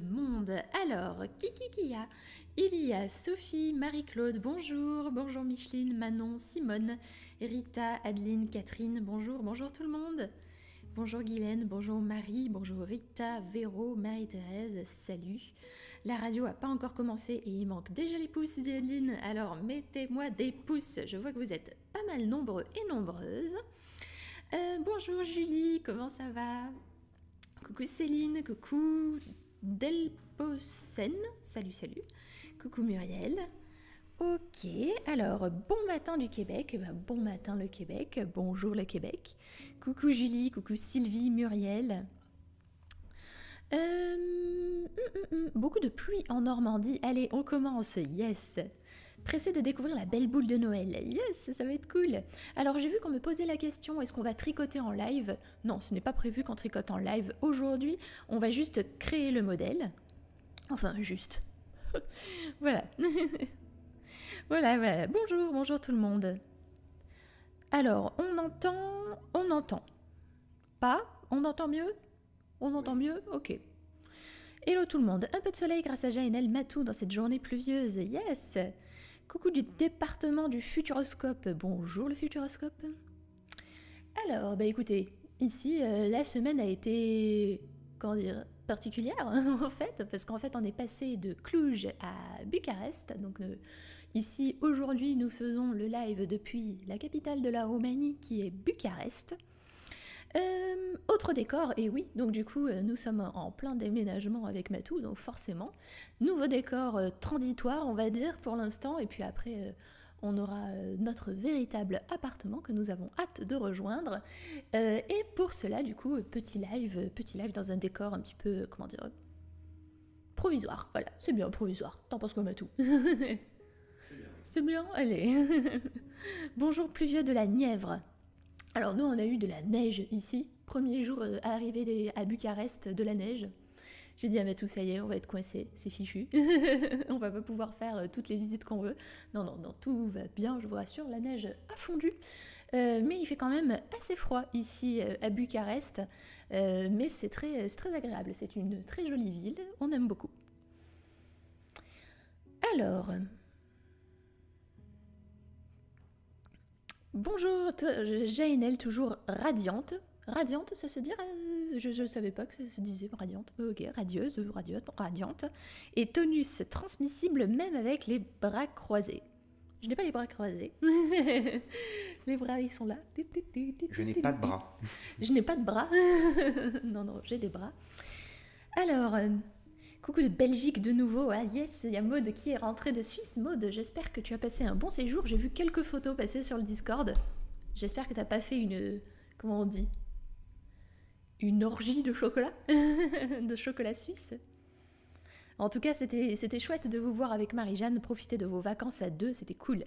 monde. Alors, qui qui qui a Il y a Sophie, Marie-Claude, bonjour, bonjour Micheline, Manon, Simone, Rita, Adeline, Catherine, bonjour, bonjour tout le monde. Bonjour Guylaine, bonjour Marie, bonjour Rita, Véro, Marie-Thérèse, salut. La radio a pas encore commencé et il manque déjà les pouces, dit Adeline, alors mettez-moi des pouces, je vois que vous êtes pas mal nombreux et nombreuses. Euh, bonjour Julie, comment ça va Coucou Céline, coucou Delposen. Salut, salut. Coucou Muriel. Ok, alors bon matin du Québec, eh ben, bon matin le Québec, bonjour le Québec. Coucou Julie, coucou Sylvie, Muriel. Euh, hum, hum, hum. beaucoup de pluie en Normandie. Allez, on commence. Yes. Pressé de découvrir la belle boule de Noël. Yes, ça va être cool. Alors j'ai vu qu'on me posait la question, est-ce qu'on va tricoter en live Non, ce n'est pas prévu qu'on tricote en live aujourd'hui. On va juste créer le modèle. Enfin, juste. voilà. voilà, voilà. Bonjour, bonjour tout le monde. Alors, on entend, on entend. Pas On entend mieux On entend mieux Ok. Hello tout le monde, un peu de soleil grâce à Jaenel Matou dans cette journée pluvieuse, yes Coucou du département du futuroscope. Bonjour le futuroscope. Alors, bah écoutez, ici, euh, la semaine a été, comment dire, particulière en fait, parce qu'en fait on est passé de Cluj à Bucarest. Donc euh, ici, aujourd'hui, nous faisons le live depuis la capitale de la Roumanie qui est Bucarest. Euh, autre décor, et oui, donc du coup, euh, nous sommes en plein déménagement avec Matou, donc forcément. Nouveau décor euh, transitoire, on va dire, pour l'instant, et puis après. on aura notre véritable appartement que nous avons hâte de rejoindre. et pour cela, du coup, petit live, petit live dans un décor un petit peu, comment dire, provisoire. Voilà, c'est bien provisoire. T'en penses quoi, Matou C'est bien. C'est bien, allez. Bonjour pluvieux de la Nièvre. Alors nous, on a eu de la neige ici. Premier jour euh, arrivé à Bucarest, de la neige. J'ai dit à ah, Matou, ça y est, on va être coincé, c'est fichu. on va pas pouvoir faire euh, toutes les visites qu'on veut. Non, non, non, tout va bien, je vous rassure, la neige a fondu. Euh, mais il fait quand même assez froid ici à Bucarest. mais c'est très, très agréable, c'est une très jolie ville, on aime beaucoup. Alors, Bonjour, aile toujours radiante. Radiante, ça se dit Je ne savais pas que ça se disait radiante. Euh, ok, radieuse, euh, radiote, radiante. Et tonus, transmissible même avec les bras croisés. Je n'ai pas les bras croisés. les bras, ils sont là. Je n'ai pas de bras. Je n'ai pas de bras. non, non, j'ai des bras. Alors, euh, Coucou de Belgique de nouveau. Ah yes, il y a Maude qui est rentrée de Suisse. Maude, j'espère que tu as passé un bon séjour. J'ai vu quelques photos passer sur le Discord. J'espère que tu t'as pas fait une. Comment on dit Une orgie de chocolat De chocolat suisse En tout cas, c'était chouette de vous voir avec Marie-Jeanne. Profiter de vos vacances à deux, c'était cool.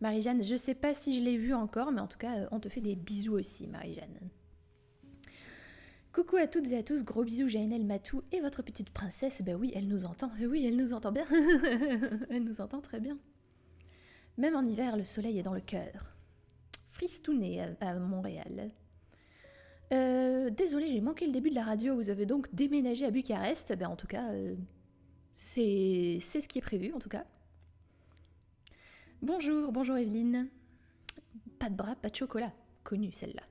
Marie-Jeanne, je sais pas si je l'ai vue encore, mais en tout cas, euh, on te fait des bisous aussi, Marie-Jeanne. Coucou à toutes et à tous, gros bisous, Jainel Matou et votre petite princesse. Bah oui, elle nous entend. Oui, elle nous entend bien. elle nous entend très bien. Même en hiver, le soleil est dans le cœur. Fristouné à Montréal. Désolée, euh, désolé, j'ai manqué le début de la radio. Vous avez donc déménagé à Bucarest. Ben, en tout cas, euh, c'est ce qui est prévu, en tout cas. Bonjour, bonjour Evelyne. Pas de bras, pas de chocolat. Connue celle-là.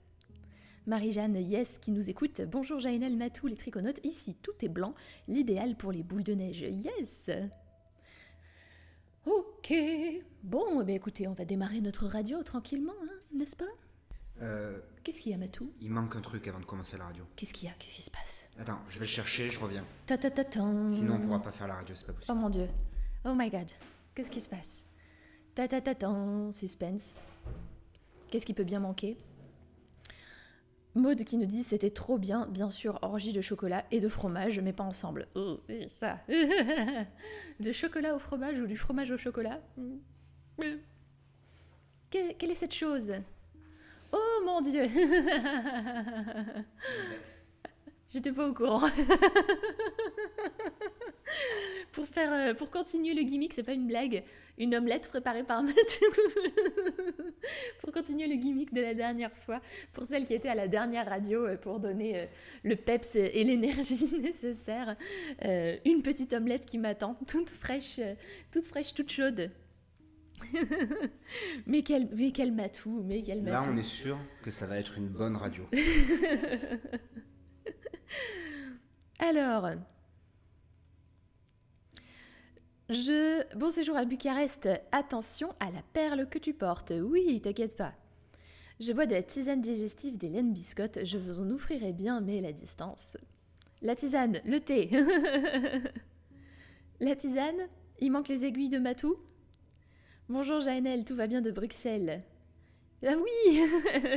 Marie-Jeanne Yes qui nous écoute. Bonjour Jainel, Matou, les triconautes. Ici, tout est blanc, l'idéal pour les boules de neige. Yes Ok. Bon, eh écoutez, on va démarrer notre radio tranquillement, hein, n'est-ce pas euh, Qu'est-ce qu'il y a, Matou Il manque un truc avant de commencer la radio. Qu'est-ce qu'il y a Qu'est-ce qui se passe Attends, je vais le chercher, je reviens. Ta -ta -ta Sinon, on pourra pas faire la radio, c'est pas possible. Oh mon dieu. Oh my god. Qu'est-ce qui se passe ta ta ta suspense. Qu'est-ce qui peut bien manquer Mode qui nous dit c'était trop bien, bien sûr, orgie de chocolat et de fromage, mais pas ensemble. Oh, ça. de chocolat au fromage ou du fromage au chocolat Quelle est cette chose Oh mon dieu J'étais pas au courant. pour faire, euh, pour continuer le gimmick, c'est pas une blague, une omelette préparée par Mathieu. pour continuer le gimmick de la dernière fois, pour celle qui était à la dernière radio, euh, pour donner euh, le peps et l'énergie nécessaire, une petite omelette qui m'attend, toute fraîche, toute fraîche, toute chaude. mais quel, mais quel matou, mais quel Là, on est sûr que ça va être une bonne radio. Alors, je... Bon séjour à Bucarest, attention à la perle que tu portes. Oui, t'inquiète pas. Je bois de la tisane digestive des laines biscottes, je vous en offrirai bien, mais la distance. La tisane, le thé. la tisane Il manque les aiguilles de Matou Bonjour Janelle, tout va bien de Bruxelles. Ah oui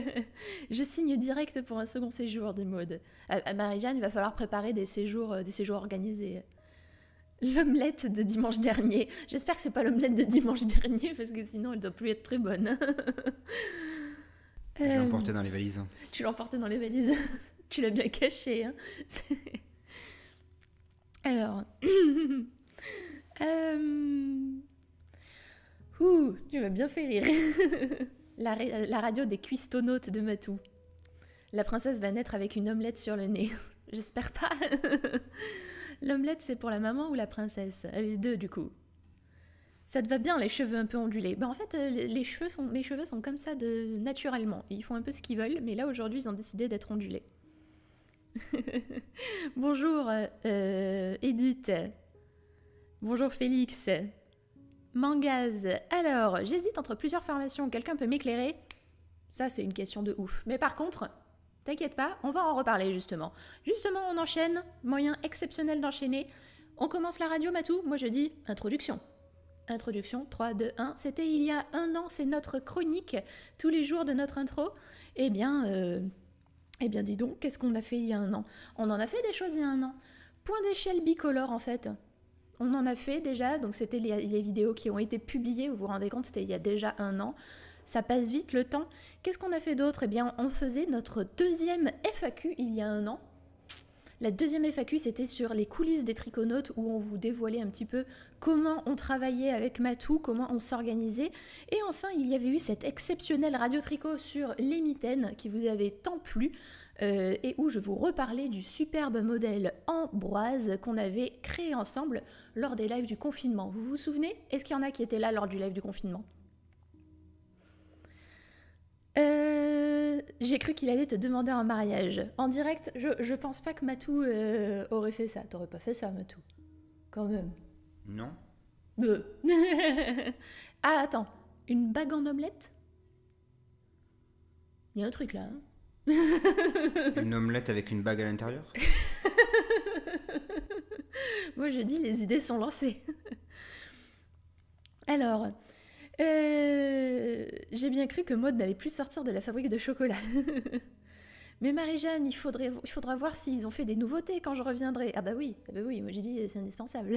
Je signe direct pour un second séjour de mode. À Marie-Jeanne, il va falloir préparer des séjours, euh, des séjours organisés. L'omelette de dimanche dernier. J'espère que c'est pas l'omelette de dimanche dernier parce que sinon elle doit plus être très bonne. Tu l'as dans euh, les valises. Tu l'emportais dans les valises. tu l'as bien caché. Hein. Alors. Euh, tu m'as bien fait rire la, radio des cuistonautes de Matou. La princesse va naître avec une omelette sur le nez. J'espère pas. L'omelette, c'est pour la maman ou la princesse Les deux, du coup. Ça te va bien, les cheveux un peu ondulés ben, En fait, euh, les cheveux sont, mes cheveux sont comme ça de naturellement. Ils font un peu ce qu'ils veulent, mais là, aujourd'hui, ils ont décidé d'être ondulés. Bonjour, euh, euh, Edith. Bonjour, Félix. Mangaz. Alors, j'hésite entre plusieurs formations. Quelqu'un peut m'éclairer Ça, c'est une question de ouf. Mais par contre, t'inquiète pas, on va en reparler justement. Justement, on enchaîne. Moyen exceptionnel d'enchaîner. On commence la radio, Matou Moi, je dis introduction. Introduction 3, 2, 1. C'était il y a un an, c'est notre chronique tous les jours de notre intro. Eh bien, euh, eh bien dis donc, qu'est-ce qu'on a fait il y a un an On en a fait des choses il y a un an. Point d'échelle bicolore en fait on en a fait déjà, donc c'était les, vidéos qui ont été publiées, vous vous rendez compte, c'était il y a déjà un an. Ça passe vite le temps. Qu'est-ce qu'on a fait d'autre Eh bien, on faisait notre deuxième FAQ il y a un an. La deuxième FAQ, c'était sur les coulisses des triconautes où on vous dévoilait un petit peu comment on travaillait avec Matou, comment on s'organisait. Et enfin, il y avait eu cette exceptionnelle radio tricot sur les mitaines qui vous avait tant plu. Euh, et où je vous reparlais du superbe modèle Ambroise qu'on avait créé ensemble lors des lives du confinement. Vous vous souvenez Est-ce qu'il y en a qui étaient là lors du live du confinement euh, j'ai cru qu'il allait te demander un mariage. En direct, je, je pense pas que Matou euh, aurait fait ça. T'aurais pas fait ça, Matou Quand même. Non. ah, attends. Une bague en omelette Il y a un truc là. Hein une omelette avec une bague à l'intérieur Moi, je dis, les idées sont lancées. Alors, euh, j'ai bien cru que Maud n'allait plus sortir de la fabrique de chocolat. Mais Marie-Jeanne, il, faudrait, il faudra voir s'ils ont fait des nouveautés quand je reviendrai. Ah bah oui, ah bah oui, moi j'ai dit c'est indispensable.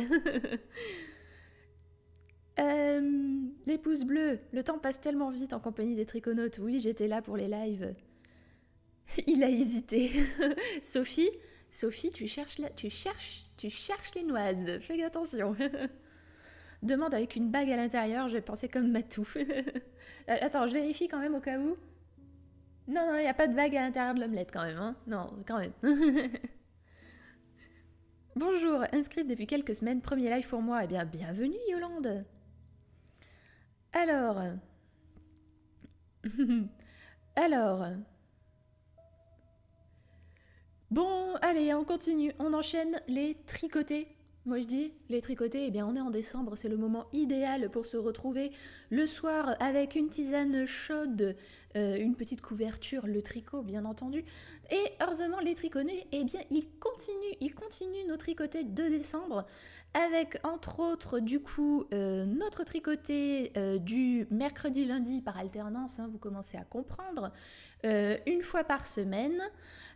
les euh, pouces bleus, le temps passe tellement vite en compagnie des triconautes. Oui, j'étais là pour les lives. Il a hésité. Sophie, Sophie, tu cherches, tu cherches, tu cherches les noises. Fais attention. Demande avec une bague à l'intérieur. je vais penser comme Matou. Euh, attends, je vérifie quand même au cas où. Non, non, il n'y a pas de bague à l'intérieur de l'omelette quand même. Hein. non, quand même. Bonjour, inscrite depuis quelques semaines, premier live pour moi. Eh bien, bienvenue Yolande. Alors. Alors. Bon, allez, on continue. On enchaîne les tricotés. Moi je dis, les tricotés, eh bien on est en décembre, c'est le moment idéal pour se retrouver le soir avec une tisane chaude, euh, une petite couverture, le tricot bien entendu. Et heureusement les tricotés, eh bien ils continuent, ils continuent nos tricotés de décembre avec entre autres du coup euh, notre tricoté euh, du mercredi lundi par alternance, hein, vous commencez à comprendre, une fois par semaine.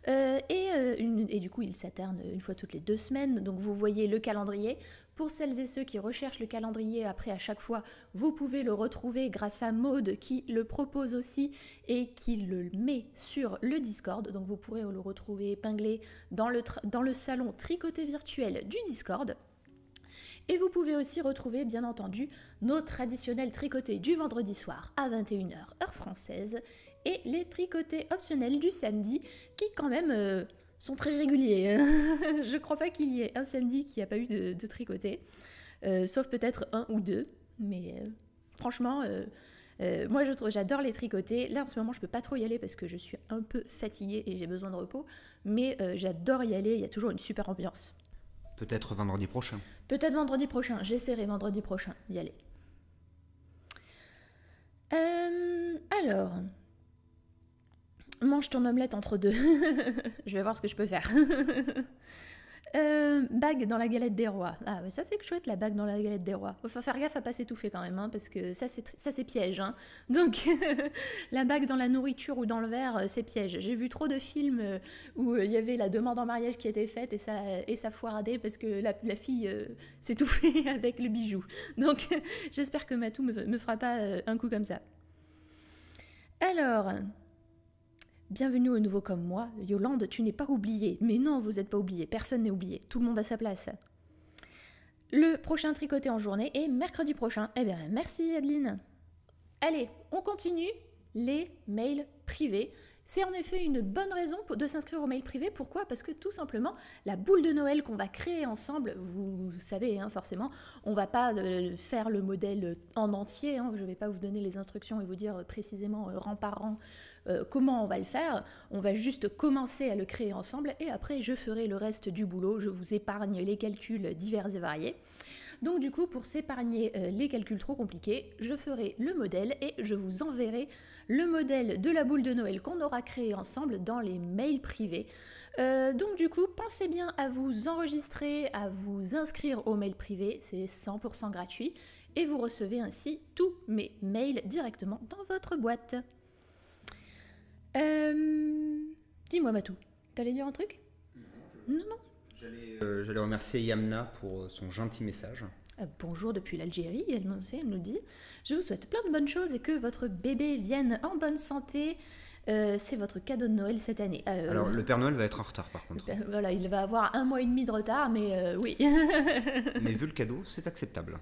Euh, euh, et, du coup, il s'atterne une fois toutes les deux semaines. Donc vous voyez le calendrier. Pour celles et ceux qui recherchent le calendrier après à chaque fois, vous pouvez le retrouver grâce à Maude qui le propose aussi et qui le met sur le Discord. Donc vous pourrez le retrouver épinglé dans le, dans le salon tricoté virtuel du Discord. Et vous pouvez aussi retrouver, bien entendu, nos traditionnels tricotés du vendredi soir à 21h heure française et les tricotés optionnels du samedi qui quand même euh, sont très réguliers. je crois pas qu'il y ait un samedi qui n'y a pas eu de, tricoté. Euh, sauf peut-être un ou deux, mais euh, franchement... moi, j'adore les tricotés. Là, en ce moment, je peux pas trop y aller parce que je suis un peu fatiguée et j'ai besoin de repos. Mais j'adore y aller. Il y a toujours une super ambiance. Peut-être vendredi prochain. Peut-être vendredi prochain. J'essaierai vendredi prochain d'y aller. alors, mange ton omelette entre deux. je vais voir ce que je peux faire. Euh, bague dans la galette des rois. Ah, oui, ça c'est chouette la bague dans la galette des rois. Faut faire gaffe à pas s'étouffer quand même, hein, parce que ça c'est ça c'est piège. Hein. Donc la bague dans la nourriture ou dans le verre, euh, c'est piège. J'ai vu trop de films euh, où il y avait la demande en mariage qui était faite et ça et ça foiradait parce que la, fille s'étouffait avec le bijou. Donc j'espère que Matou me, me fera pas un coup comme ça. Alors, Bienvenue au nouveau comme moi, Yolande, tu n'es pas oubliée. Mais non, vous n'êtes pas oubliée, personne n'est oublié, tout le monde a sa place. Le prochain tricoté en journée est mercredi prochain. Eh bien, merci Adeline. Allez, on continue les mails privés. C'est en effet une bonne raison de s'inscrire au mail privé. Pourquoi Parce que tout simplement, la boule de Noël qu'on va créer ensemble, vous savez hein, forcément, on va pas euh, faire le modèle en entier. Hein. je ne vais pas vous donner les instructions et vous dire précisément euh, rang par rang euh, comment on va le faire. On va juste commencer à le créer ensemble et après je ferai le reste du boulot. Je vous épargne les calculs divers et variés. Donc du coup, pour s'épargner euh, les calculs trop compliqués, je ferai le modèle et je vous enverrai le modèle de la boule de Noël qu'on aura créé ensemble dans les mails privés. Euh, donc du coup, pensez bien à vous enregistrer, à vous inscrire au mail privé, c'est 100% gratuit, et vous recevez ainsi tous mes mails directement dans votre boîte. Euh, dis-moi, Matou, t'allais dire un truc Non, non. Euh, j'allais remercier Yamna pour euh, son gentil message. bonjour depuis l'Algérie, elle, elle, nous dit. Je vous souhaite plein de bonnes choses et que votre bébé vienne en bonne santé. c'est votre cadeau de Noël cette année. Alors, le Père Noël va être en retard, par contre. Ben, voilà, il va avoir un mois et demi de retard, mais oui. mais vu le cadeau, c'est acceptable.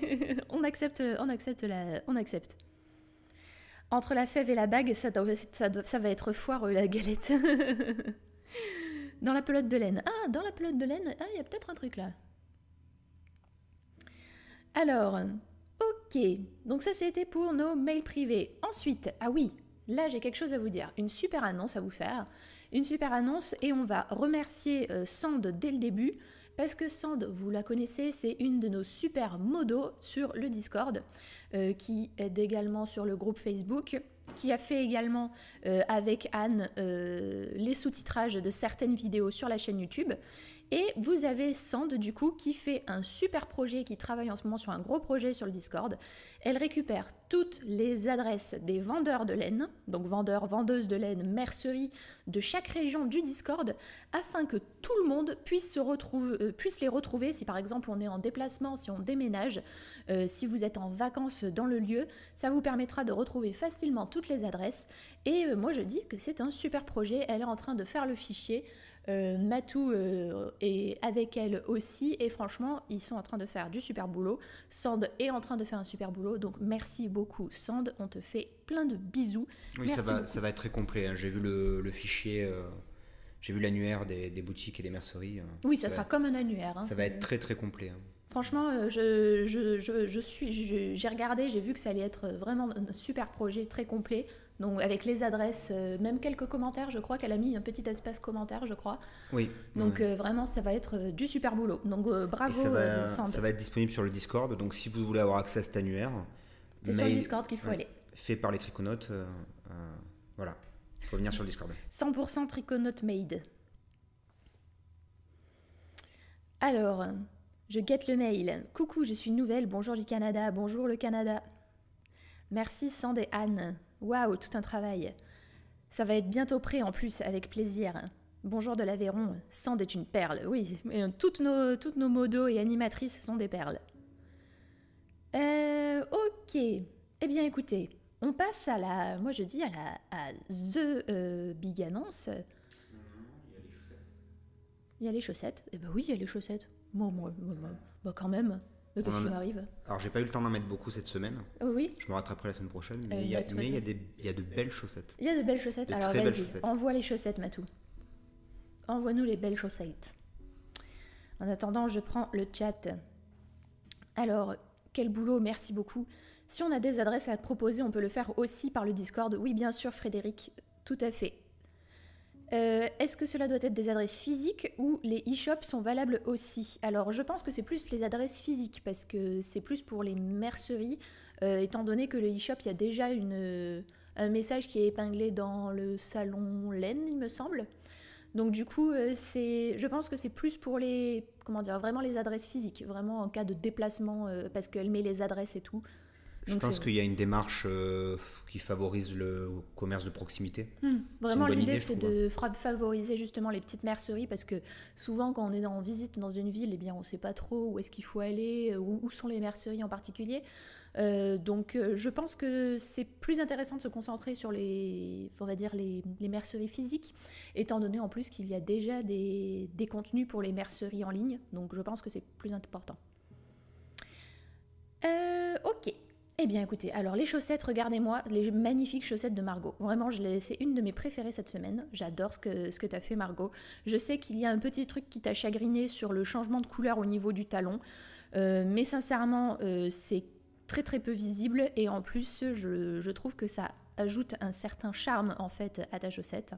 on accepte, on accepte, la, on accepte. Entre la fève et la bague, ça, va être foireux la galette. dans la pelote de laine. Ah, dans la pelote de laine, ah, il y a peut-être un truc là. Alors, ok. Donc ça, c'était pour nos mails privés. Ensuite, ah oui, là, j'ai quelque chose à vous dire. Une super annonce à vous faire. Une super annonce et on va remercier euh, Sand dès le début parce que Sand, vous la connaissez, c'est une de nos super modos sur le Discord, euh, qui est également sur le groupe Facebook qui a fait également euh, avec Anne euh, les sous-titrages de certaines vidéos sur la chaîne YouTube et vous avez Sand, du coup, qui fait un super projet, qui travaille en ce moment sur un gros projet sur le Discord. Elle récupère toutes les adresses des vendeurs de laine, donc vendeurs, vendeuses de laine, merceries, de chaque région du Discord, afin que tout le monde puisse, se euh, puisse les retrouver si par exemple on est en déplacement, si on déménage, euh, si vous êtes en vacances dans le lieu. Ça vous permettra de retrouver facilement toutes les adresses. Et euh, moi je dis que c'est un super projet, elle est en train de faire le fichier. Euh, Matou euh, est avec elle aussi. Et franchement, ils sont en train de faire du super boulot. Sand est en train de faire un super boulot. Donc merci beaucoup, Sand. On te fait plein de bisous. Oui, ça, va, être très complet. Hein. J'ai vu le, fichier. Euh, j'ai vu l'annuaire des, boutiques et des merceries. Oui, ça, sera comme un annuaire. Hein, ça va être très très complet. Hein. Franchement, je suis, j'ai regardé, j'ai vu que ça allait être vraiment un super projet très complet. Donc avec les adresses, euh, même quelques commentaires, je crois qu'elle a mis un petit espace commentaire, je crois. Oui. Donc euh, vraiment, ça va être euh, du super boulot. Donc bravo. Ça va, ça va, être disponible sur le Discord. Donc si vous voulez avoir accès à cet annuaire, c'est sur le Discord qu'il faut aller. Fait par les triconautes. voilà. Il faut venir sur le Discord. 100% Triconautes made. Alors, je guette le mail. Coucou, je suis nouvelle. Bonjour du Canada. Bonjour le Canada. Merci Sand et Anne. Waouh, tout un travail. Ça va être bientôt prêt en plus, avec plaisir. Bonjour de l'Aveyron, Sand est une perle, oui, euh, toutes nos, toutes nos modos et animatrices sont des perles. Euh, ok, eh bien écoutez, on passe à la, moi je dis à la, à the euh, big annonce. Mm-hmm. Il y a les chaussettes. eh ben oui, il y a les chaussettes. Bon, moi, moi, moi, moi, bah, quand même. Alors, j'ai pas eu le temps d'en mettre beaucoup cette semaine. oui. Je me rattraperai la semaine prochaine. Mais il y, a, de belles chaussettes. Il y a de belles chaussettes. Alors, vas-y, envoie les chaussettes, Matou. Envoie-nous les belles chaussettes. En attendant, je prends le chat. Alors, quel boulot, merci beaucoup. Si on a des adresses à proposer, on peut le faire aussi par le Discord. Oui, bien sûr, Frédéric, tout à fait. Euh, est-ce que cela doit être des adresses physiques ou les e-shops sont valables aussi Alors je pense que c'est plus les adresses physiques parce que c'est plus pour les merceries, euh, étant donné que le e-shop, il y a déjà euh, un message qui est épinglé dans le salon laine, il me semble. Donc du coup, je pense que c'est plus pour les, comment dire, vraiment les adresses physiques, vraiment en cas de déplacement, parce qu'elle met les adresses et tout. Je pense qu'il y a une démarche euh, qui favorise le commerce de proximité. Hmm, vraiment, l'idée, c'est hein. de favoriser justement les petites merceries parce que souvent, quand on est en visite dans une ville, eh bien, on ne sait pas trop où est-ce qu'il faut aller, euh, où, sont les merceries en particulier. Euh, donc je pense que c'est plus intéressant de se concentrer sur les, on va dire, les, merceries physiques, étant donné en plus qu'il y a déjà des, des, contenus pour les merceries en ligne. Donc je pense que c'est plus important. Euh, ok. Eh bien écoutez, alors les chaussettes, regardez-moi, les magnifiques chaussettes de Margot. Vraiment, c'est une de mes préférées cette semaine. J'adore ce que, ce que fait Margot. Je sais qu'il y a un petit truc qui t'a chagriné sur le changement de couleur au niveau du talon. Euh, mais sincèrement, euh, c'est très très peu visible. Et en plus, je, je trouve que ça ajoute un certain charme en fait à ta chaussette.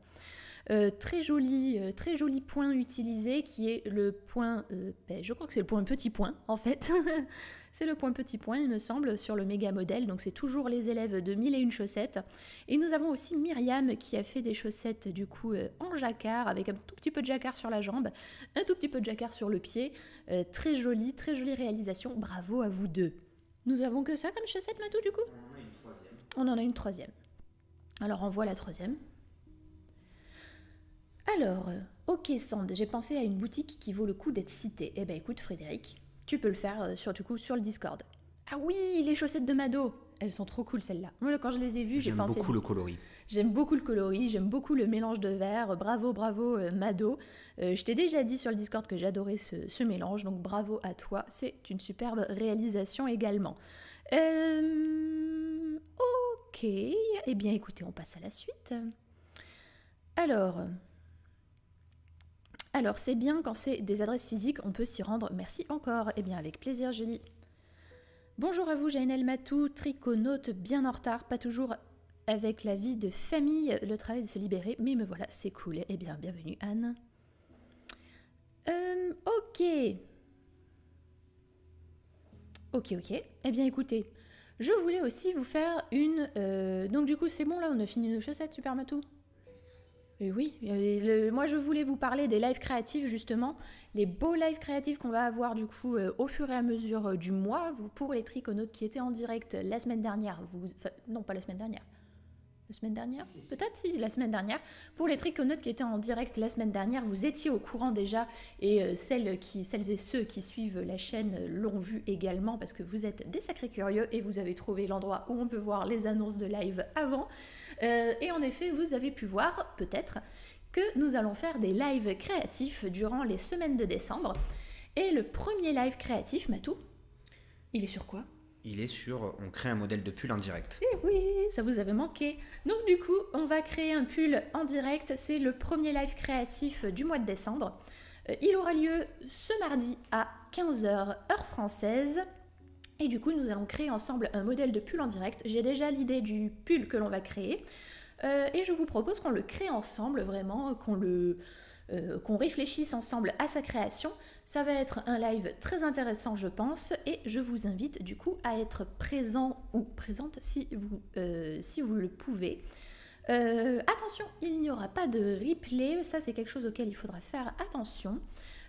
Euh, très joli, euh, très joli point utilisé qui est le point, euh, ben, je crois que c'est le point petit point en fait. c'est le point petit point, il me semble, sur le méga modèle. Donc c'est toujours les élèves de mille et une chaussettes. Et nous avons aussi Myriam qui a fait des chaussettes du coup en jacquard avec un tout petit peu de jacquard sur la jambe, un tout petit peu de jacquard sur le pied. très joli, très jolie réalisation. Bravo à vous deux. Nous avons que ça comme chaussette, Matou, du coup On en a une troisième. On en a une troisième. Alors on voit la troisième. Alors, euh, ok Sand, j'ai pensé à une boutique qui vaut le coup d'être citée. Eh ben écoute Frédéric, tu peux le faire euh, sur, coup sur le Discord. Ah oui, les chaussettes de Mado elles sont trop cool celles-là. Moi, quand je les ai vues, j'ai pensé. J'aime beaucoup le coloris. J'aime beaucoup le coloris, j'aime beaucoup le mélange de verre. Bravo, bravo, euh, Mado. je t'ai déjà dit sur le Discord que j'adorais ce, mélange, donc bravo à toi. C'est une superbe réalisation également. Ok. Eh bien, écoutez, on passe à la suite. Alors, alors c'est bien quand c'est des adresses physiques, on peut s'y rendre, merci encore. Eh bien avec plaisir Julie. Bonjour à vous Jainel Matou, triconaute bien en retard, pas toujours avec la vie de famille, le travail de se libérer, mais me voilà, c'est cool. Eh bien bienvenue Anne. Euh, ok. Ok, ok. Eh bien écoutez, je voulais aussi vous faire une... Euh, donc du coup c'est bon là, on a fini nos chaussettes, Super Matou oui, moi je voulais vous parler des lives créatifs justement, les beaux lives créatifs qu'on va avoir du coup euh, au fur et à mesure euh, du mois. Vous, pour les triconautes qui étaient en direct la semaine dernière, vous, non pas la semaine dernière, la semaine dernière, peut-être si, la semaine dernière. Pour les Triconautes qui étaient en direct la semaine dernière, vous étiez au courant déjà et euh, celles, et ceux qui suivent la chaîne l'ont vu également parce que vous êtes des sacrés curieux et vous avez trouvé l'endroit où on peut voir les annonces de live avant. Euh, et en effet, vous avez pu voir, peut-être, que nous allons faire des lives créatifs durant les semaines de décembre. Et le premier live créatif, Matou, il est sur quoi il est sur on crée un modèle de pull en direct. Et eh oui, ça vous avait manqué. Donc du coup, on va créer un pull en direct. C'est le premier live créatif du mois de décembre. Euh, il aura lieu ce mardi à 15h heure française. Et du coup, nous allons créer ensemble un modèle de pull en direct. J'ai déjà l'idée du pull que l'on va créer. Euh, et je vous propose qu'on le crée ensemble, vraiment, qu'on le, euh, qu'on réfléchisse ensemble à sa création. Ça va être un live très intéressant, je pense, et je vous invite du coup à être présent ou présente si vous, euh, si vous le pouvez. Euh, attention, il n'y aura pas de replay. Ça, c'est quelque chose auquel il faudra faire attention.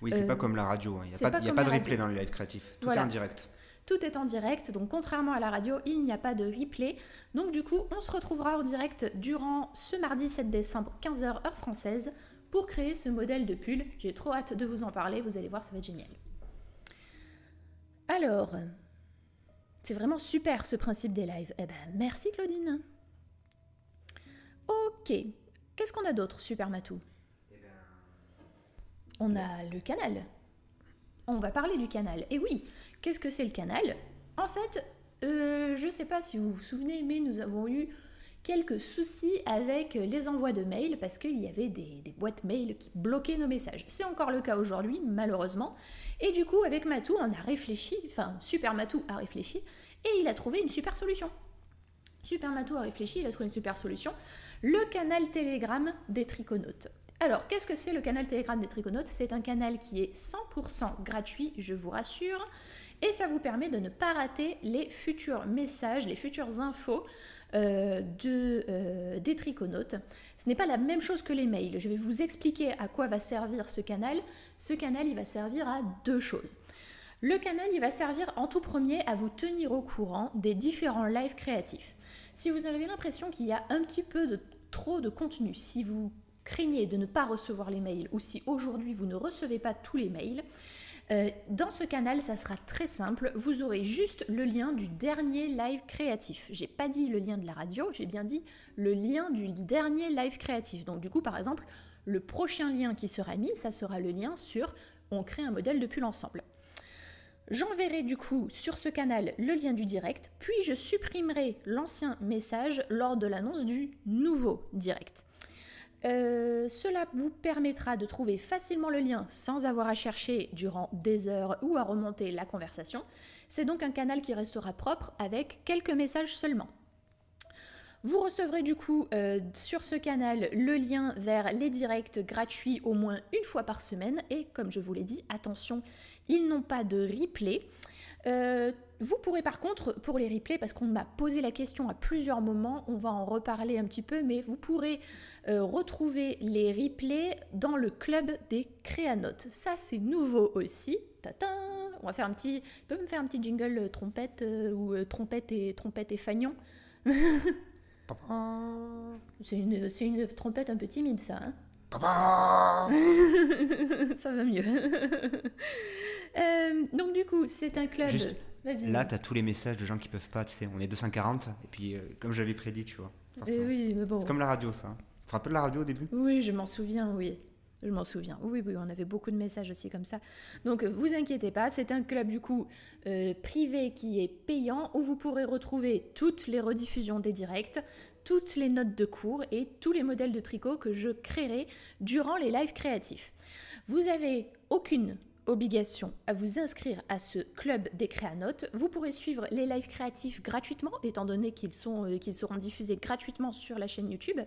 Oui, c'est pas comme la radio. Hein. Il n'y a pas, de replay dans le live créatif. Tout est en direct. Tout est en direct. Donc, contrairement à la radio, il n'y a pas de replay. Donc, du coup, on se retrouvera en direct durant ce mardi 7 décembre, 15h heure française pour créer ce modèle de pull. J'ai trop hâte de vous en parler, vous allez voir, ça va être génial. Alors, c'est vraiment super ce principe des lives. Eh ben, merci Claudine. Ok, qu'est-ce qu'on a d'autre, Super Matou eh ben... On a le canal. On va parler du canal. Et eh oui, qu'est-ce que c'est le canal En fait, euh, je ne sais pas si vous vous souvenez, mais nous avons eu quelques soucis avec les envois de mails parce qu'il y avait des, boîtes mail qui bloquaient nos messages. C'est encore le cas aujourd'hui, malheureusement. Et du coup, avec Matou, on a réfléchi, enfin, Super Matou a réfléchi et il a trouvé une super solution. Super Matou a réfléchi, il a trouvé une super solution. Le canal Telegram des triconautes. Alors, qu'est-ce que c'est le canal Telegram des Triconautes C'est un canal qui est 100% gratuit, je vous rassure, et ça vous permet de ne pas rater les futurs messages, les futures infos euh, de, euh, des Triconautes, Ce n'est pas la même chose que les mails. Je vais vous expliquer à quoi va servir ce canal. Ce canal, il va servir à deux choses. Le canal, il va servir en tout premier à vous tenir au courant des différents lives créatifs. Si vous avez l'impression qu'il y a un petit peu de trop de contenu, si vous craignez de ne pas recevoir les mails ou si aujourd'hui vous ne recevez pas tous les mails, euh, dans ce canal, ça sera très simple. Vous aurez juste le lien du dernier live créatif. J'ai pas dit le lien de la radio, j'ai bien dit le lien du dernier live créatif. Donc du coup, par exemple, le prochain lien qui sera mis, ça sera le lien sur on crée un modèle depuis l'ensemble ». J'enverrai du coup sur ce canal le lien du direct, puis je supprimerai l'ancien message lors de l'annonce du nouveau direct. Euh, cela vous permettra de trouver facilement le lien sans avoir à chercher durant des heures ou à remonter la conversation. C'est donc un canal qui restera propre avec quelques messages seulement. Vous recevrez du coup euh, sur ce canal le lien vers les directs gratuits au moins une fois par semaine et comme je vous l'ai dit, attention, ils n'ont pas de replay. Euh, vous pourrez par contre, pour les replays, parce qu'on m'a posé la question à plusieurs moments, on va en reparler un petit peu, mais vous pourrez euh, retrouver les replays dans le club des créanotes. Ça, c'est nouveau aussi. Tatin on va faire un petit, peux me faire un petit jingle euh, trompette ou trompette et trompette et fagnon. c'est une, une, trompette un peu timide ça. Hein Ça va mieux. Euh, donc du coup, c'est un club. Là, là, as tous les messages de gens qui peuvent pas. Tu sais, on est 240 et puis euh, comme j'avais prédit, tu vois. Eh c'est comme la radio, ça. Hein. Tu te rappelles la radio au début Oui, je m'en souviens, oui. Je m'en souviens. Oui, oui, on avait beaucoup de messages aussi comme ça. Donc, vous inquiétez pas, c'est un club du coup euh, privé qui est payant où vous pourrez retrouver toutes les rediffusions des directs, toutes les notes de cours et tous les modèles de tricot que je créerai durant les lives créatifs. Vous n'avez aucune obligation à vous inscrire à ce club des créanotes. Vous pourrez suivre les lives créatifs gratuitement, étant donné qu'ils euh, qu'ils seront diffusés gratuitement sur la chaîne YouTube.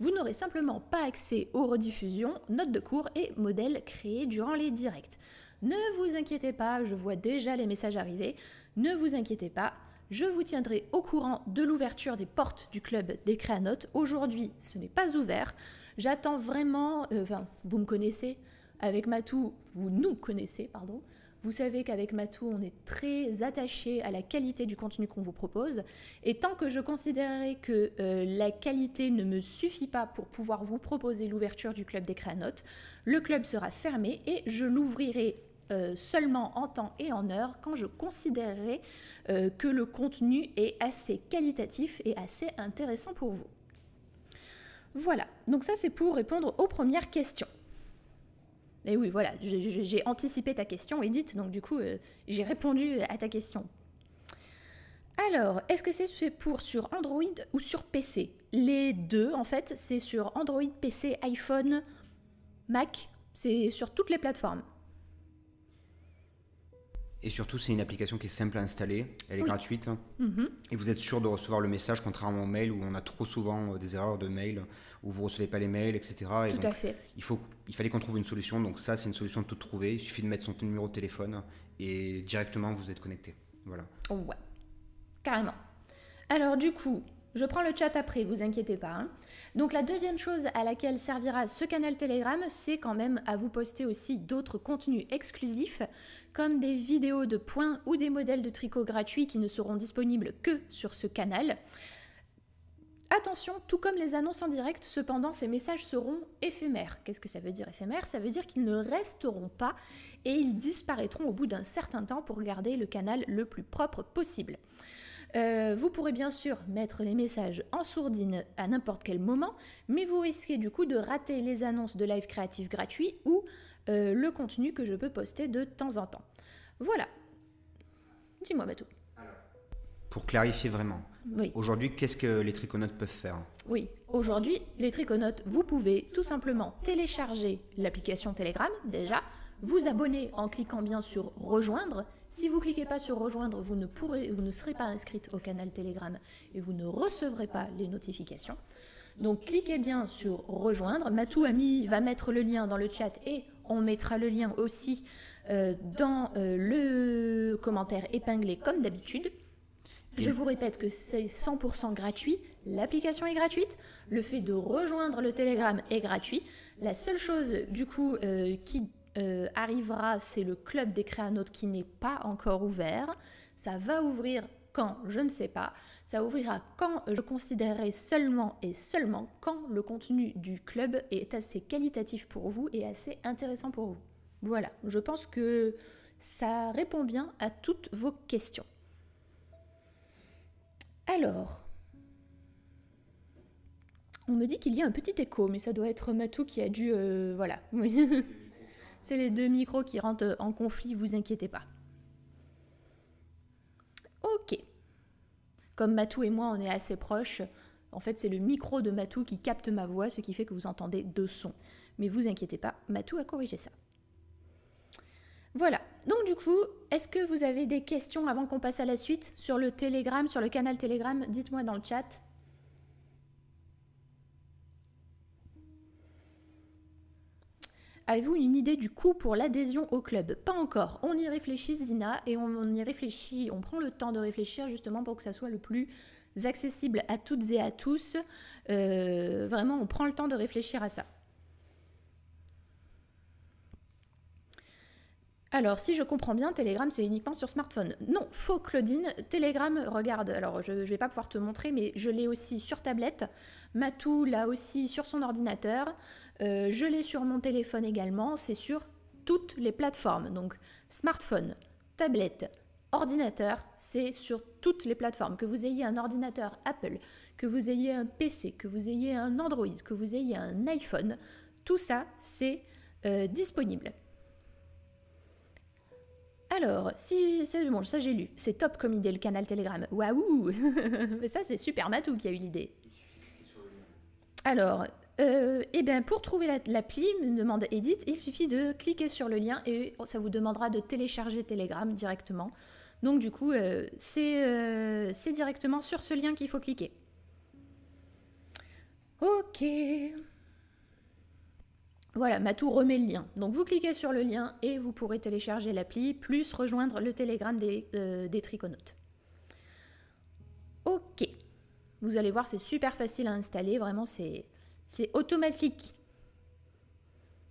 Vous n'aurez simplement pas accès aux rediffusions, notes de cours et modèles créés durant les directs. Ne vous inquiétez pas, je vois déjà les messages arriver. Ne vous inquiétez pas, je vous tiendrai au courant de l'ouverture des portes du club des Créanotes. Aujourd'hui, ce n'est pas ouvert. J'attends vraiment. Euh, enfin, vous me connaissez. Avec Matou, vous nous connaissez, pardon. Vous savez qu'avec Matou, on est très attaché à la qualité du contenu qu'on vous propose. Et tant que je considérerai que euh, la qualité ne me suffit pas pour pouvoir vous proposer l'ouverture du club des Créanotes, le club sera fermé et je l'ouvrirai euh, seulement en temps et en heure quand je considérerai euh, que le contenu est assez qualitatif et assez intéressant pour vous. Voilà, donc ça c'est pour répondre aux premières questions. Et oui, voilà, j'ai anticipé ta question, Edith, donc du coup euh, j'ai répondu à ta question. Alors, est-ce que c'est fait pour sur Android ou sur PC Les deux, en fait, c'est sur Android, PC, iPhone, Mac, c'est sur toutes les plateformes. Et surtout, c'est une application qui est simple à installer, elle est gratuite, mhm. et vous êtes sûr de recevoir le message, contrairement au mail où on a trop souvent euh, des erreurs de mail, où vous ne recevez pas les mails, etc. Tout à fait. Il, faut, il fallait qu'on trouve une solution, donc ça, c'est une solution de toute trouver. Il suffit de mettre son numéro de téléphone et directement vous êtes connecté. Voilà. Ouais, carrément. Alors, du coup, je prends le chat après, vous inquiétez pas. Hein. Donc la deuxième chose à laquelle servira ce canal Telegram, c'est quand même à vous poster aussi d'autres contenus exclusifs, comme des vidéos de points ou des modèles de tricot gratuits qui ne seront disponibles que sur ce canal. Attention, tout comme les annonces en direct, cependant, ces messages seront éphémères. Qu'est-ce que ça veut dire éphémère Ça veut dire qu'ils ne resteront pas et ils disparaîtront au bout d'un certain temps pour garder le canal le plus propre possible. Euh, vous pourrez bien sûr mettre les messages en sourdine à n'importe quel moment, mais vous risquez du coup de rater les annonces de live créatif gratuit ou euh, le contenu que je peux poster de temps en temps. Voilà. Dis-moi, Matou. Pour clarifier vraiment, oui. aujourd'hui, qu'est-ce que les triconautes peuvent faire Oui, aujourd'hui, les triconautes, vous pouvez tout simplement télécharger l'application Telegram déjà, vous abonner en cliquant bien sur rejoindre si vous cliquez pas sur rejoindre, vous ne, pourrez, vous ne serez pas inscrite au canal Telegram et vous ne recevrez pas les notifications. Donc cliquez bien sur rejoindre. Matou Ami va mettre le lien dans le chat et on mettra le lien aussi euh, dans euh, le commentaire épinglé comme d'habitude. Je vous répète que c'est 100% gratuit, l'application est gratuite, le fait de rejoindre le Telegram est gratuit. La seule chose du coup euh, qui euh, arrivera, c'est le club des créanautes qui n'est pas encore ouvert. Ça va ouvrir quand Je ne sais pas. Ça ouvrira quand euh, je considérerai seulement et seulement quand le contenu du club est assez qualitatif pour vous et assez intéressant pour vous. Voilà, je pense que ça répond bien à toutes vos questions. Alors, on me dit qu'il y a un petit écho, mais ça doit être Matou qui a dû... Euh, voilà, voilà. c'est les deux micros qui rentrent en conflit, vous inquiétez pas. Ok. Comme Matou et moi, on est assez proches, en fait, c'est le micro de Matou qui capte ma voix, ce qui fait que vous entendez deux sons. Mais vous inquiétez pas, Matou a corrigé ça. Voilà. Donc du coup, est-ce que vous avez des questions avant qu'on passe à la suite sur le Telegram, sur le canal Telegram Dites-moi dans le chat. Avez-vous une idée du coût pour l'adhésion au club Pas encore. On y réfléchit, Zina, et on, y réfléchit, on prend le temps de réfléchir justement pour que ça soit le plus accessible à toutes et à tous. Euh, vraiment, on prend le temps de réfléchir à ça. Alors, si je comprends bien, Telegram, c'est uniquement sur smartphone. Non, faux Claudine, Telegram, regarde, alors je ne vais pas pouvoir te montrer, mais je l'ai aussi sur tablette, Matou l'a aussi sur son ordinateur, euh, je l'ai sur mon téléphone également, c'est sur toutes les plateformes. Donc smartphone, tablette, ordinateur, c'est sur toutes les plateformes. Que vous ayez un ordinateur Apple, que vous ayez un PC, que vous ayez un Android, que vous ayez un iPhone, tout ça, c'est euh, disponible. Alors, si c'est bon, ça j'ai lu. C'est top comme idée le canal Telegram. Waouh Mais ça c'est Super Matou qui a eu l'idée. Alors, euh, eh bien pour trouver l'appli, me demande Edith, il suffit de cliquer sur le lien et ça vous demandera de télécharger Telegram directement. Donc du coup, euh, euh, c'est directement sur ce lien qu'il faut cliquer. Ok. Voilà, Matou remet le lien. Donc vous cliquez sur le lien et vous pourrez télécharger l'appli, plus rejoindre le Telegram des, des triconautes. Ok. Vous allez voir, c'est super facile à installer, vraiment c'est... C'est automatique.